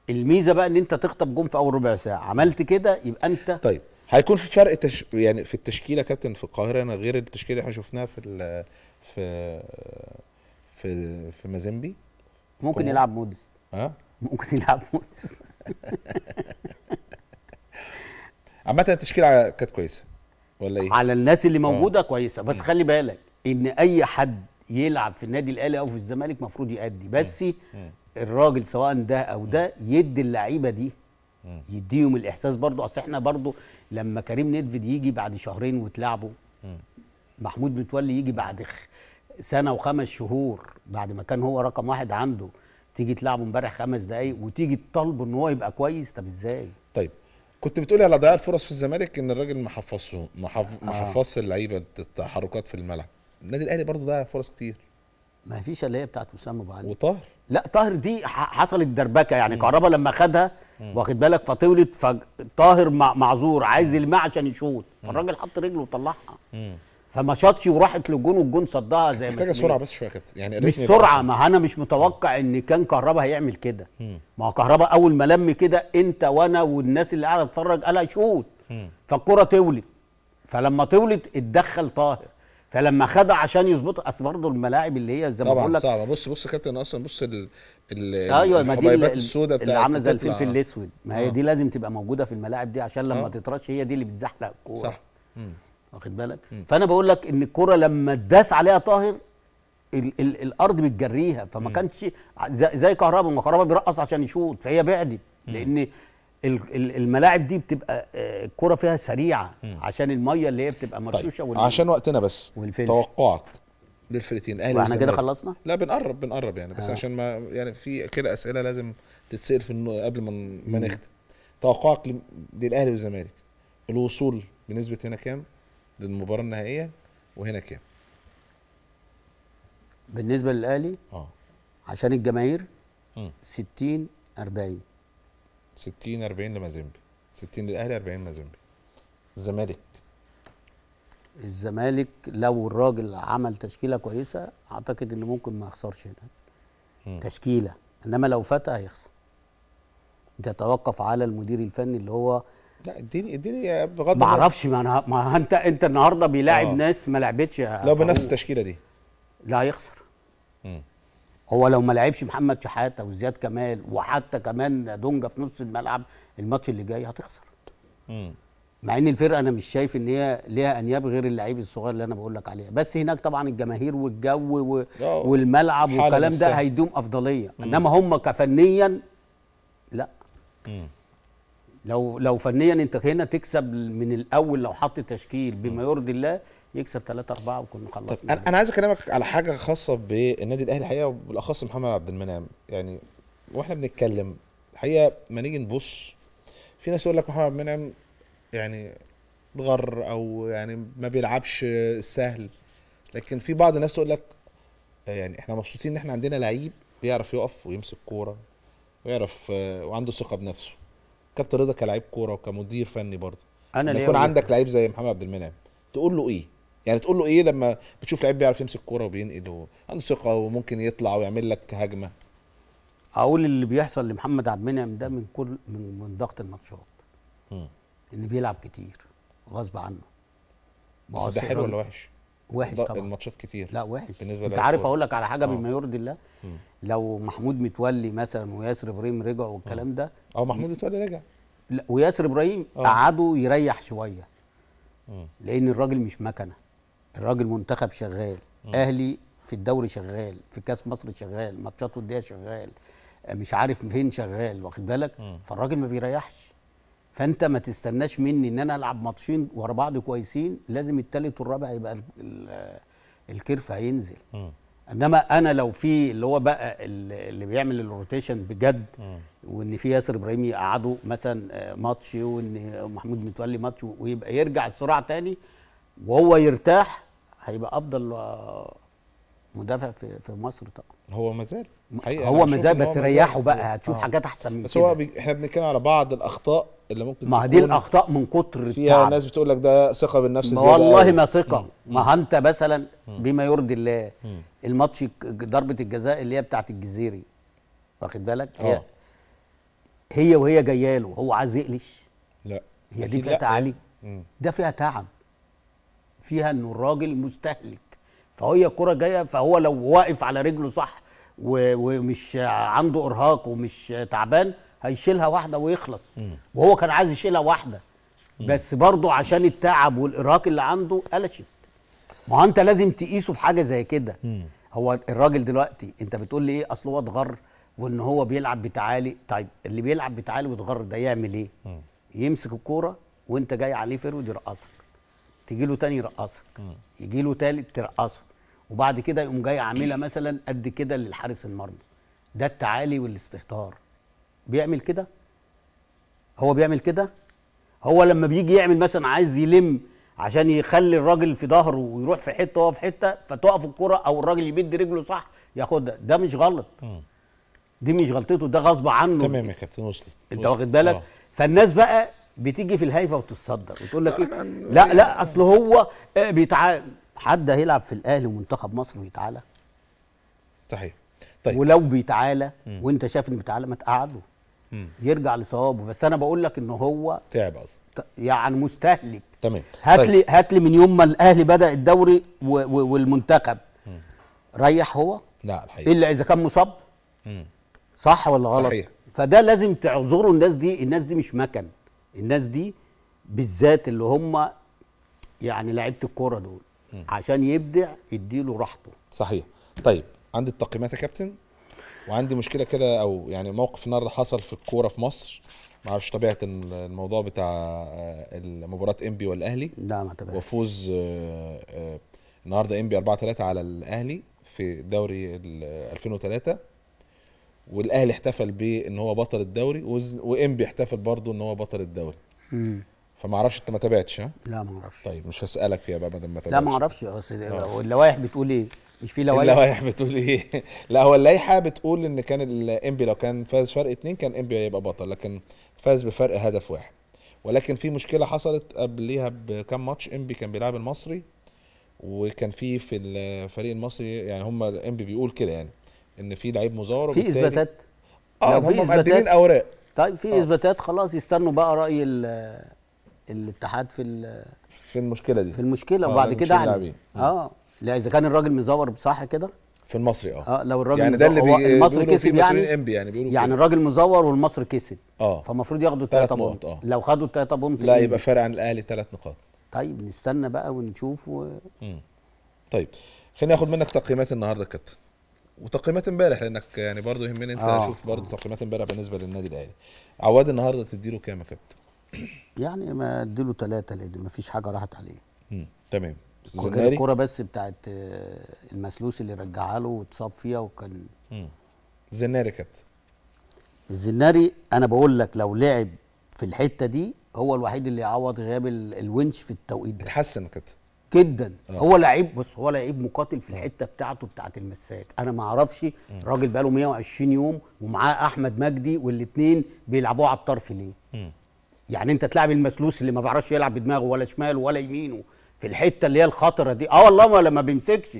الميزه بقى ان انت تخطب جون في اول ربع ساعه عملت كده يبقى انت طيب هيكون في فرق تش... يعني في التشكيله كابتن في القاهره هنا غير التشكيله اللي احنا شفناها في ال... في في في مازيمبي ممكن يلعب مودز اه ممكن يلعب مودز عامة التشكيلة كانت كويسة ولا ايه؟ على الناس اللي آه. موجودة أوه. كويسة بس خلي بالك ان اي حد يلعب في النادي الاهلي او في الزمالك مفروض يأدي بس الراجل سواء ده او ده يدي اللعيبة دي يديهم الاحساس برضو اصل احنا برضو لما كريم نيدفيد يجي بعد شهرين وتلعبه محمود متولي يجي بعد سنه وخمس شهور بعد ما كان هو رقم واحد عنده تيجي تلعبه امبارح خمس دقايق وتيجي تطالبه ان هو يبقى كويس طب ازاي؟ طيب كنت بتقولي على ضياع الفرص في الزمالك ان الراجل ما حفظش ما آه. حفظش اللعيبه التحركات في الملعب النادي الاهلي برضه ضيع فرص كتير ما فيش اللي هي بتاعت وسام ابو علي وطاهر لا طاهر دي حصلت دربكه يعني كهربا لما خدها واخد بالك فطولت فطاهر معذور عايز الماء عشان يشوط فالراجل حط رجله وطلعها فما شاطش وراحت للجون والجون صدها زي ما محتاجه سرعه بس شويه كابتن يعني مش سرعه ما انا مش متوقع ان كان كهربا هيعمل كده ما هو كهربا اول ما لم كده انت وانا والناس اللي قاعده تتفرج قال شوت فالكره تولد فلما تولد اتدخل طاهر فلما خد عشان يظبط اصل برضه الملاعب اللي هي زي ما بقول لك صعبه بص بص يا كابتن اصلا بص ال ال ايوه ما دي السوداء اللي عامله زي الفلفل الاسود ما هي آه. دي لازم تبقى موجوده في الملاعب دي عشان لما آه. تترش هي دي اللي بتزحلق الكوره صح واخد بالك فانا بقول لك ان الكوره لما اتداس عليها طاهر ال ال الارض بتجريها فما كانش زي, زي كهربا ما كهربا بيرقص عشان يشوط فهي بعدت لان الملاعب دي بتبقى الكره آه، فيها سريعه عشان الميه اللي هي بتبقى طيب، مرشوشه طيب. عشان وقتنا بس والفلفل. توقعك للفرقتين الاهلي واحنا كده خلصنا لا بنقرب بنقرب يعني بس آه. عشان ما يعني في كده اسئله لازم تتسال في قبل ما ما نختم توقعك للاهلي والزمالك الوصول بنسبه هنا كام للمباراه النهائيه وهنا كام بالنسبه للاهلي اه عشان الجماهير 60 40 60 40 لمازيمبي 60 للاهلي 40 لمازيمبي الزمالك الزمالك لو الراجل عمل تشكيله كويسه اعتقد انه ممكن ما يخسرش هنا تشكيله انما لو فات هيخسر تتوقف على المدير الفني اللي هو لا اديني اديني بغض ما اعرفش ما انا ما انت انت النهارده بيلاعب آه. ناس ما لعبتش لو بنفس التشكيله دي لا هيخسر هو لو ما لعبش محمد شحاته وزياد كمال وحتى كمان دونجا في نص الملعب الماتش اللي جاي هتخسر مع ان الفرقه انا مش شايف ان هي ليها انياب غير اللعيب الصغير اللي انا بقول لك عليها بس هناك طبعا الجماهير والجو و... اه، والملعب والكلام ده هيدوم افضليه مم. انما هم كفنيا لا مم. لو لو فنيا انت هنا تكسب من الاول لو حط تشكيل بما يرضي الله يكسب 3 4 وكنا خلصنا انا عايز اكلمك على حاجه خاصه بالنادي الاهلي الحقيقه وبالاخص محمد عبد المنعم يعني واحنا بنتكلم الحقيقه ما نيجي نبص في ناس يقول لك محمد عبد المنعم يعني اتغر او يعني ما بيلعبش السهل لكن في بعض الناس تقول لك يعني احنا مبسوطين ان احنا عندنا لعيب بيعرف يقف ويمسك كوره ويعرف آه، وعنده ثقه بنفسه كابتن رضا كلاعب كوره وكمدير فني برضه انا ليه يكون عندك لعيب زي محمد عبد المنعم تقول له ايه يعني تقول له ايه لما بتشوف لعيب بيعرف يمسك كوره وبينقل عنده ثقه وممكن يطلع ويعمل لك هجمه اقول اللي بيحصل لمحمد عبد المنعم ده من كل من, من ضغط الماتشات ان بيلعب كتير غصب عنه بس ده حلو ولا وحش؟ وحش طبعا الماتشات كتير لا وحش بالنسبه انت عارف اقول لك على حاجه آه. بما يرضي الله لو محمود متولي مثلا وياسر ابراهيم رجعوا والكلام آه. ده اه محمود متولي رجع لا وياسر ابراهيم آه. قعده يريح شويه لان الراجل مش مكنه الراجل منتخب شغال م. اهلي في الدوري شغال في كاس مصر شغال ماتشات وديه شغال مش عارف فين شغال واخد بالك فالراجل ما بيريحش فانت ما تستناش مني ان انا العب ماتشين ورا بعض كويسين لازم التالت والرابع يبقى الكيرف هينزل م. انما انا لو في اللي هو بقى اللي بيعمل الروتيشن بجد م. وان في ياسر ابراهيم يقعده مثلا آه، ماتش وان محمود متولي ماتش ويبقى يرجع الصراع تاني وهو يرتاح هيبقى افضل آه، مدافع في في مصر طبعا هو مازال هو مازال بس ريحه بقى أه. هتشوف آه. حاجات احسن من بس كده بس هو احنا بنتكلم على بعض الاخطاء اللي ممكن ما دي الاخطاء من كتر فيها التعب. ناس بتقول لك ده ثقه بالنفس زياده والله ما ثقه ما انت مثلا بما يرضي الله الماتش ضربه الجزاء اللي هي بتاعت الجزيري واخد بالك هي آه. هي وهي جايه له هو عايز يقلش لا هي دي فيها تعالي ده فيها تعب فيها انه الراجل مستهلك فهي الكره جاية فهو لو واقف على رجله صح ومش عنده ارهاق ومش تعبان هيشيلها واحدة ويخلص وهو كان عايز يشيلها واحدة بس برضه عشان التعب والارهاق اللي عنده قلشت ما انت لازم تقيسه في حاجة زي كده هو الراجل دلوقتي انت بتقول لي ايه اصل هو اتغر وان هو بيلعب بتعالي طيب اللي بيلعب بتعالي واتغر ده يعمل ايه؟ يمسك الكوره وانت جاي عليه فرود يرقصك تيجي له تاني يرقصك يجي له تالت ترقصه وبعد كده يقوم جاي عامله مثلا قد كده للحارس المرمى ده التعالي والاستهتار بيعمل كده هو بيعمل كده هو لما بيجي يعمل مثلا عايز يلم عشان يخلي الراجل في ظهره ويروح في حته وهو في حته فتقف الكره او الراجل يمد رجله صح ياخدها ده مش غلط دي مش غلطته ده غصب عنه تمام يا كابتن وصلت انت واخد بالك آه. فالناس بقى بتيجي في الهيفا وتتصدر وتقول لك إيه؟ لا, يعني لا اصل هو آه، بيتعال حد هيلعب في الاهلي ومنتخب مصر ويتعالى صحيح طيب ولو بيتعالى وانت شايف انه بيتعالى ما تقعده يرجع لصوابه بس انا بقول لك ان هو تعب اصلا يعني مستهلك تمام هات طيب. لي طيب. هات لي من يوم ما الاهلي بدا الدوري والمنتخب ريح هو لا الحقيقه الا اذا كان مصاب مم. صح ولا غلط صحيح. فده لازم تعذروا الناس دي الناس دي مش مكن الناس دي بالذات اللي هم يعني لعيبه الكوره دول م. عشان يبدع يديله راحته صحيح طيب عندي التقييمات يا كابتن وعندي مشكله كده او يعني موقف النهارده حصل في الكوره في مصر ما اعرفش طبيعه الموضوع بتاع آه، مباراه انبي والاهلي لا ما تبقى. وفوز آه، آه، النهارده انبي 4 3 على الاهلي في دوري 2003 والاهلي احتفل بيه ان هو بطل الدوري وانبي احتفل برضه ان هو بطل الدوري فما اعرفش انت ما تابعتش ها لا ما اعرفش طيب مش هسالك فيها بقى ما تابعتش لا ما اعرفش اصل آه. اللوائح بتقول ايه مش في لوائح اللوائح بتقول ايه لا هو اللائحه بتقول ان كان الانبي لو كان فاز فرق اتنين كان انبي هيبقى بطل لكن فاز بفرق هدف واحد ولكن في مشكله حصلت قبليها بكام ماتش انبي كان بيلعب المصري وكان في في الفريق المصري يعني هم انبي بيقول كده يعني ان في لعيب مزار في اثباتات اه يعني هم مقدمين اوراق طيب في آه. اثباتات خلاص يستنوا بقى راي الاتحاد في في المشكله دي في المشكله آه، وبعد كده اه لا اذا كان الراجل مزور صح كده في المصري اه اه لو الراجل يعني ده اللي يعني؟ بي... المصري كسب يعني يعني بيقولوا يعني الراجل مزور والمصري كسب اه فالمفروض ياخدوا الثلاثة بونت آه. لو خدوا الثلاثة بونت لا يبقى فارق عن الاهلي ثلاث نقاط طيب نستنى بقى ونشوف و... طيب خليني اخد منك تقييمات النهارده يا كابتن وتقييمات امبارح لانك يعني برضه يهمني انت آه. اشوف برضه تقييمات امبارح بالنسبه للنادي الاهلي عواد النهارده تديله كام يا كابتن يعني ما اديله ثلاثه لان ما فيش حاجه راحت عليه امم تمام غير الكوره بس بتاعت آه، المسلوس اللي رجعها له واتصاب فيها وكان امم زناري كابتن الزناري انا بقول لك لو لعب في الحته دي هو الوحيد اللي يعوض غياب الونش في التوقيت ده اتحسن كابتن جدا آه. هو لعيب بص هو لعيب مقاتل في الحته بتاعته بتاعه المسات انا ما اعرفش الراجل بقاله 120 يوم ومعاه احمد مجدي والاثنين بيلعبوه على الطرف ليه م. يعني انت تلعب المسلوس اللي ما بيعرفش يلعب بدماغه ولا شماله ولا يمينه في الحته اللي هي الخطره دي اه والله ما لما بيمسكش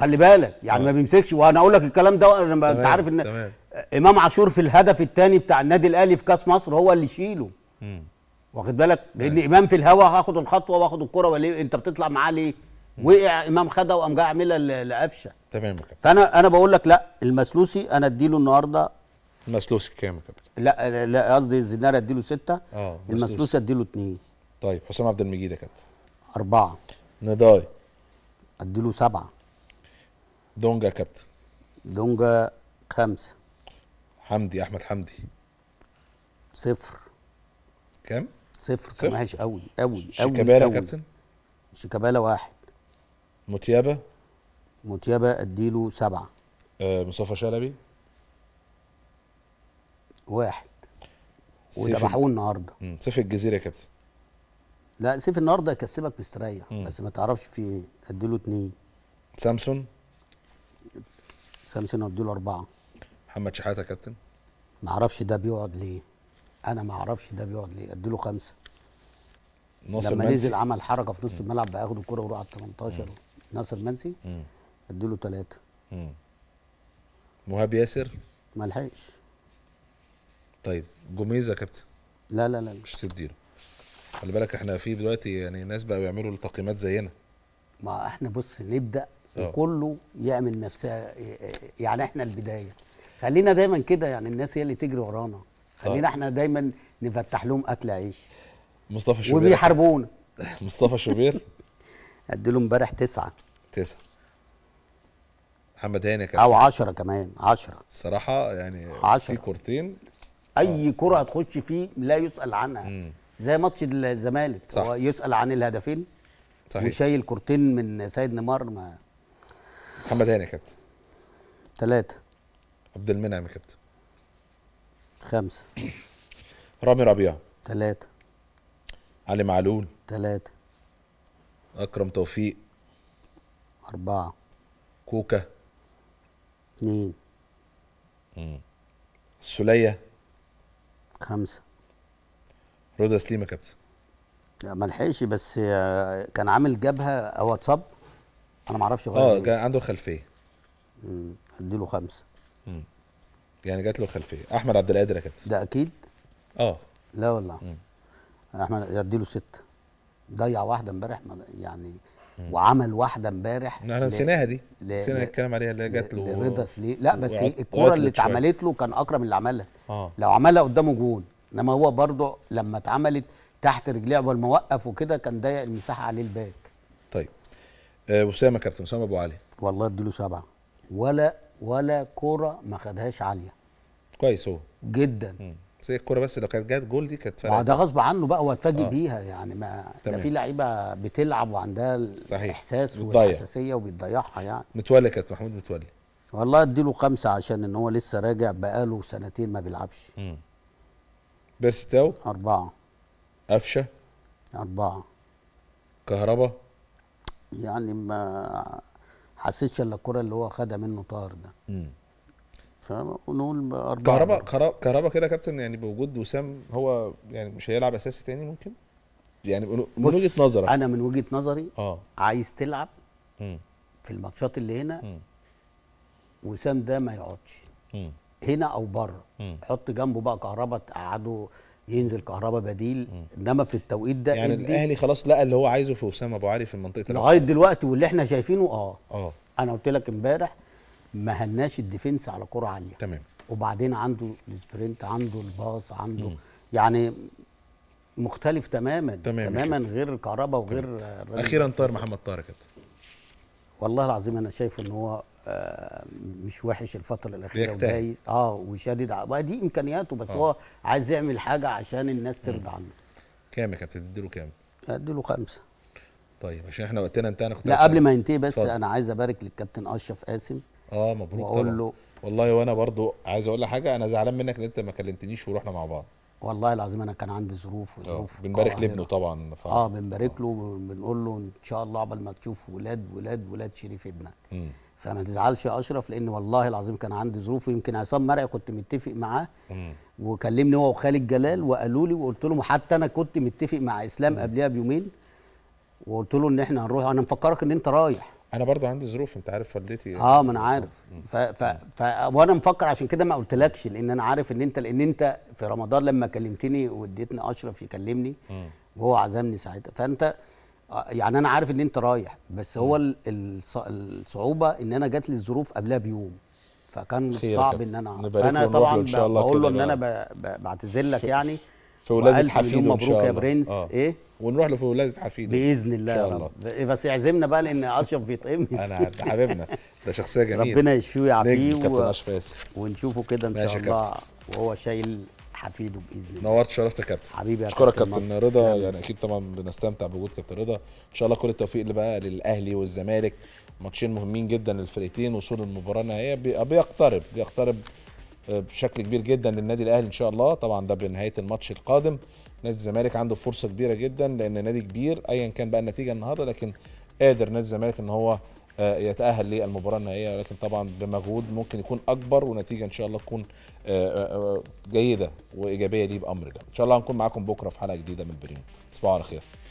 خلي بالك يعني ما بيمسكش وانا اقول لك الكلام ده انا انت عارف ان تمام. امام عاشور في الهدف الثاني بتاع النادي الاهلي في كاس مصر هو اللي شيله واخد بالك لان أيه. امام في الهوا هاخد الخطوه واخد الكره ولا انت بتطلع معاه ليه وقع امام خدها وقام جاي عاملها لقفشه تمام يا كابتن فانا انا بقول لك لا المسلوسي انا اديله النهارده المسلوسي كام يا كابتن لا لا قصدي الزناري اديله سته اه المسلوسي اديله اثنين طيب حسام عبد المجيد يا كابتن اربعه نداي اديله سبعه دونجا يا كابتن دونجا خمسه حمدي احمد حمدي صفر كام صفر كان وحش قوي قوي قوي شيكابالا يا كابتن شيكابالا واحد متيابة متيابة اديله سبعة آه مصطفى شلبي واحد وذبحوه النهارده سيف الجزيرة يا كابتن لا سيف النهارده يكسبك مستريح بس ما تعرفش في ايه اديله اتنين سامسون سامسون اديله اربعة محمد شحاتة يا كابتن ما اعرفش ده بيقعد ليه انا ما اعرفش ده بيقعد ليه اديله خمسه ناصر لما منسي. نزل عمل حركه في نص الملعب بقى ياخد الكوره وروح على 18 ناصر منسي اديله ثلاثه مهاب ياسر ما لحقش طيب جوميز يا كابتن لا لا لا مش تديله خلي بالك احنا في دلوقتي يعني ناس بقوا بيعملوا التقييمات زينا ما احنا بص نبدا آه. وكله يعمل نفسها يعني احنا البدايه خلينا دايما كده يعني الناس هي اللي تجري ورانا خلينا طيب. احنا دايما نفتح لهم اكل عيش مصطفى شوبير وبيحاربونا مصطفى شوبير اديله امبارح تسعة تسعة محمد هاني كان او عشرة كمان عشرة الصراحة يعني عشرة. في كورتين اي آه. كرة هتخش فيه لا يسأل عنها مم. زي ماتش الزمالك هو يسأل عن الهدفين صحيح وشايل كورتين من سيد نيمار ما محمد هاني يا كابتن ثلاثة عبد المنعم يا كابتن خمسة رامي ربيعة ثلاثة علي معلول ثلاثة أكرم توفيق أربعة كوكا اثنين السولية خمسة رضا سليم يا كابتن لا ما لحقش بس كان عامل جبهه هو اتصاب انا ما اعرفش اه إيه. عنده خلفيه امم اديله خمسه يعني جات له الخلفيه احمد عبد القادر يا كابتن ده اكيد اه لا والله احمد له ستة ضيع واحده امبارح يعني مم. وعمل واحده امبارح احنا نسيناها دي نسينا الكلام عليها اللي جات له رضا سلي لا بس الكوره اللي اتعملت له كان اكرم اللي عملها آه. لو عملها قدامه جون انما هو برضه لما اتعملت تحت رجليه قبل ما وقف وكده كان ضيق المساحه عليه الباك طيب آه، وسام أه كابتن اسامه ابو علي والله اديله سبعه ولا ولا كوره ما خدهاش عاليه كويس هو جدا زي الكرة الكوره بس لو كانت جت جول دي كانت فرقت ده غصب عنه بقى هو اتفاجئ آه. بيها يعني ما ده في لعيبه بتلعب وعندها الاحساس والحساسيه وبتضيعها يعني متولي كانت محمود متولي والله اديله خمسه عشان ان هو لسه راجع بقاله سنتين ما بيلعبش امم بيرستاو اربعه قفشه اربعه كهربا يعني ما حسيتش الا الكره اللي هو خدها منه طاهر ده امم فنقول أربعة كهربا كهربا كده يا كابتن يعني بوجود وسام هو يعني مش هيلعب اساسي تاني ممكن يعني من وجهه نظرك انا من وجهه نظري اه عايز تلعب مم. في الماتشات اللي هنا مم. وسام ده ما يقعدش هنا او بره حط جنبه بقى كهربا تقعده ينزل كهرباء بديل انما في التوقيت ده يعني الاهلي خلاص لقى اللي هو عايزه في اسامه ابو علي في المنطقه لغايه دلوقتي واللي احنا شايفينه اه اه انا قلت لك امبارح ما هناش الديفنس على كره عاليه تمام وبعدين عنده السبرنت عنده الباص عنده مم. يعني مختلف تماما تمام تماما غير الكهرباء وغير اخيرا طار محمد طارق كابتن والله العظيم انا شايف ان هو آه، مش وحش الفتره الاخيره وجاي اه وشادد دي امكانياته بس أوه. هو عايز يعمل حاجه عشان الناس ترضى عنه كام يا كابتن تديله كام اديله خمسه طيب عشان احنا وقتنا انتهى انا كنت لا قبل ما ينتهي بس فضل. انا عايز ابارك للكابتن اشرف قاسم اه مبروك واقول له والله وانا برضو عايز اقول لك حاجه انا زعلان منك ان انت ما كلمتنيش ورحنا مع بعض والله العظيم انا كان عندي ظروف آه، وظروف بنبارك لابنه طبعا ف... اه, آه. بنبارك له بنقول له ان شاء الله عقبال ما تشوف ولاد ولاد ولاد شريف ابنك فما تزعلش يا اشرف لان والله العظيم كان عندي ظروف ويمكن عصام مرعي كنت متفق معاه وكلمني هو وخالد جلال وقالوا لي وقلت لهم حتى انا كنت متفق مع اسلام قبلها بيومين وقلت له ان احنا هنروح انا مفكرك ان انت رايح انا برضو عندي ظروف انت عارف والدتي اه ما انا عارف ف... ف... ف... وانا مفكر عشان كده ما قلتلكش لان انا عارف ان انت لان انت في رمضان لما كلمتني واديتني اشرف يكلمني وهو عزمني ساعتها فانت آه، يعني انا عارف ان انت رايح بس هو الص... الصعوبه ان انا جات لي الظروف قبلها بيوم فكان صعب ان انا فانا طبعا إن شاء الله بقول له ان انا بعتذر لك يعني في ولادة حفيد مبروك يا برنس آه. ايه ونروح له في ولاده حفيده باذن الله ان شاء الله رب. بس يعزمنا بقى لان اشرف بيتقمص انا حبيبنا ده شخصيه جميله ربنا يشفيه ويعافيه و... ونشوفه كده ان شاء الله وهو شايل حفيده باذن الله نورت شرفت يا كابتن حبيبي يا اشكرك كابتن رضا يعني اكيد طبعا بنستمتع بوجود كابتن رضا ان شاء الله كل التوفيق اللي بقى للاهلي والزمالك ماتشين مهمين جدا للفرقتين وصول المباراه النهائيه بيقترب بيقترب آه، بشكل كبير جدا للنادي الاهلي ان شاء الله طبعا ده بنهايه الماتش القادم نادي الزمالك عنده فرصه كبيره جدا لان نادي كبير ايا كان بقى النتيجه النهارده لكن قادر نادي الزمالك ان هو آه، يتاهل للمباراه النهائيه ولكن طبعا بمجهود ممكن يكون اكبر ونتيجه ان شاء الله تكون آه، آه، جيده وايجابيه ليه بامر الله ان شاء الله هنكون معاكم بكره في حلقه جديده من بريم تصبحوا على خير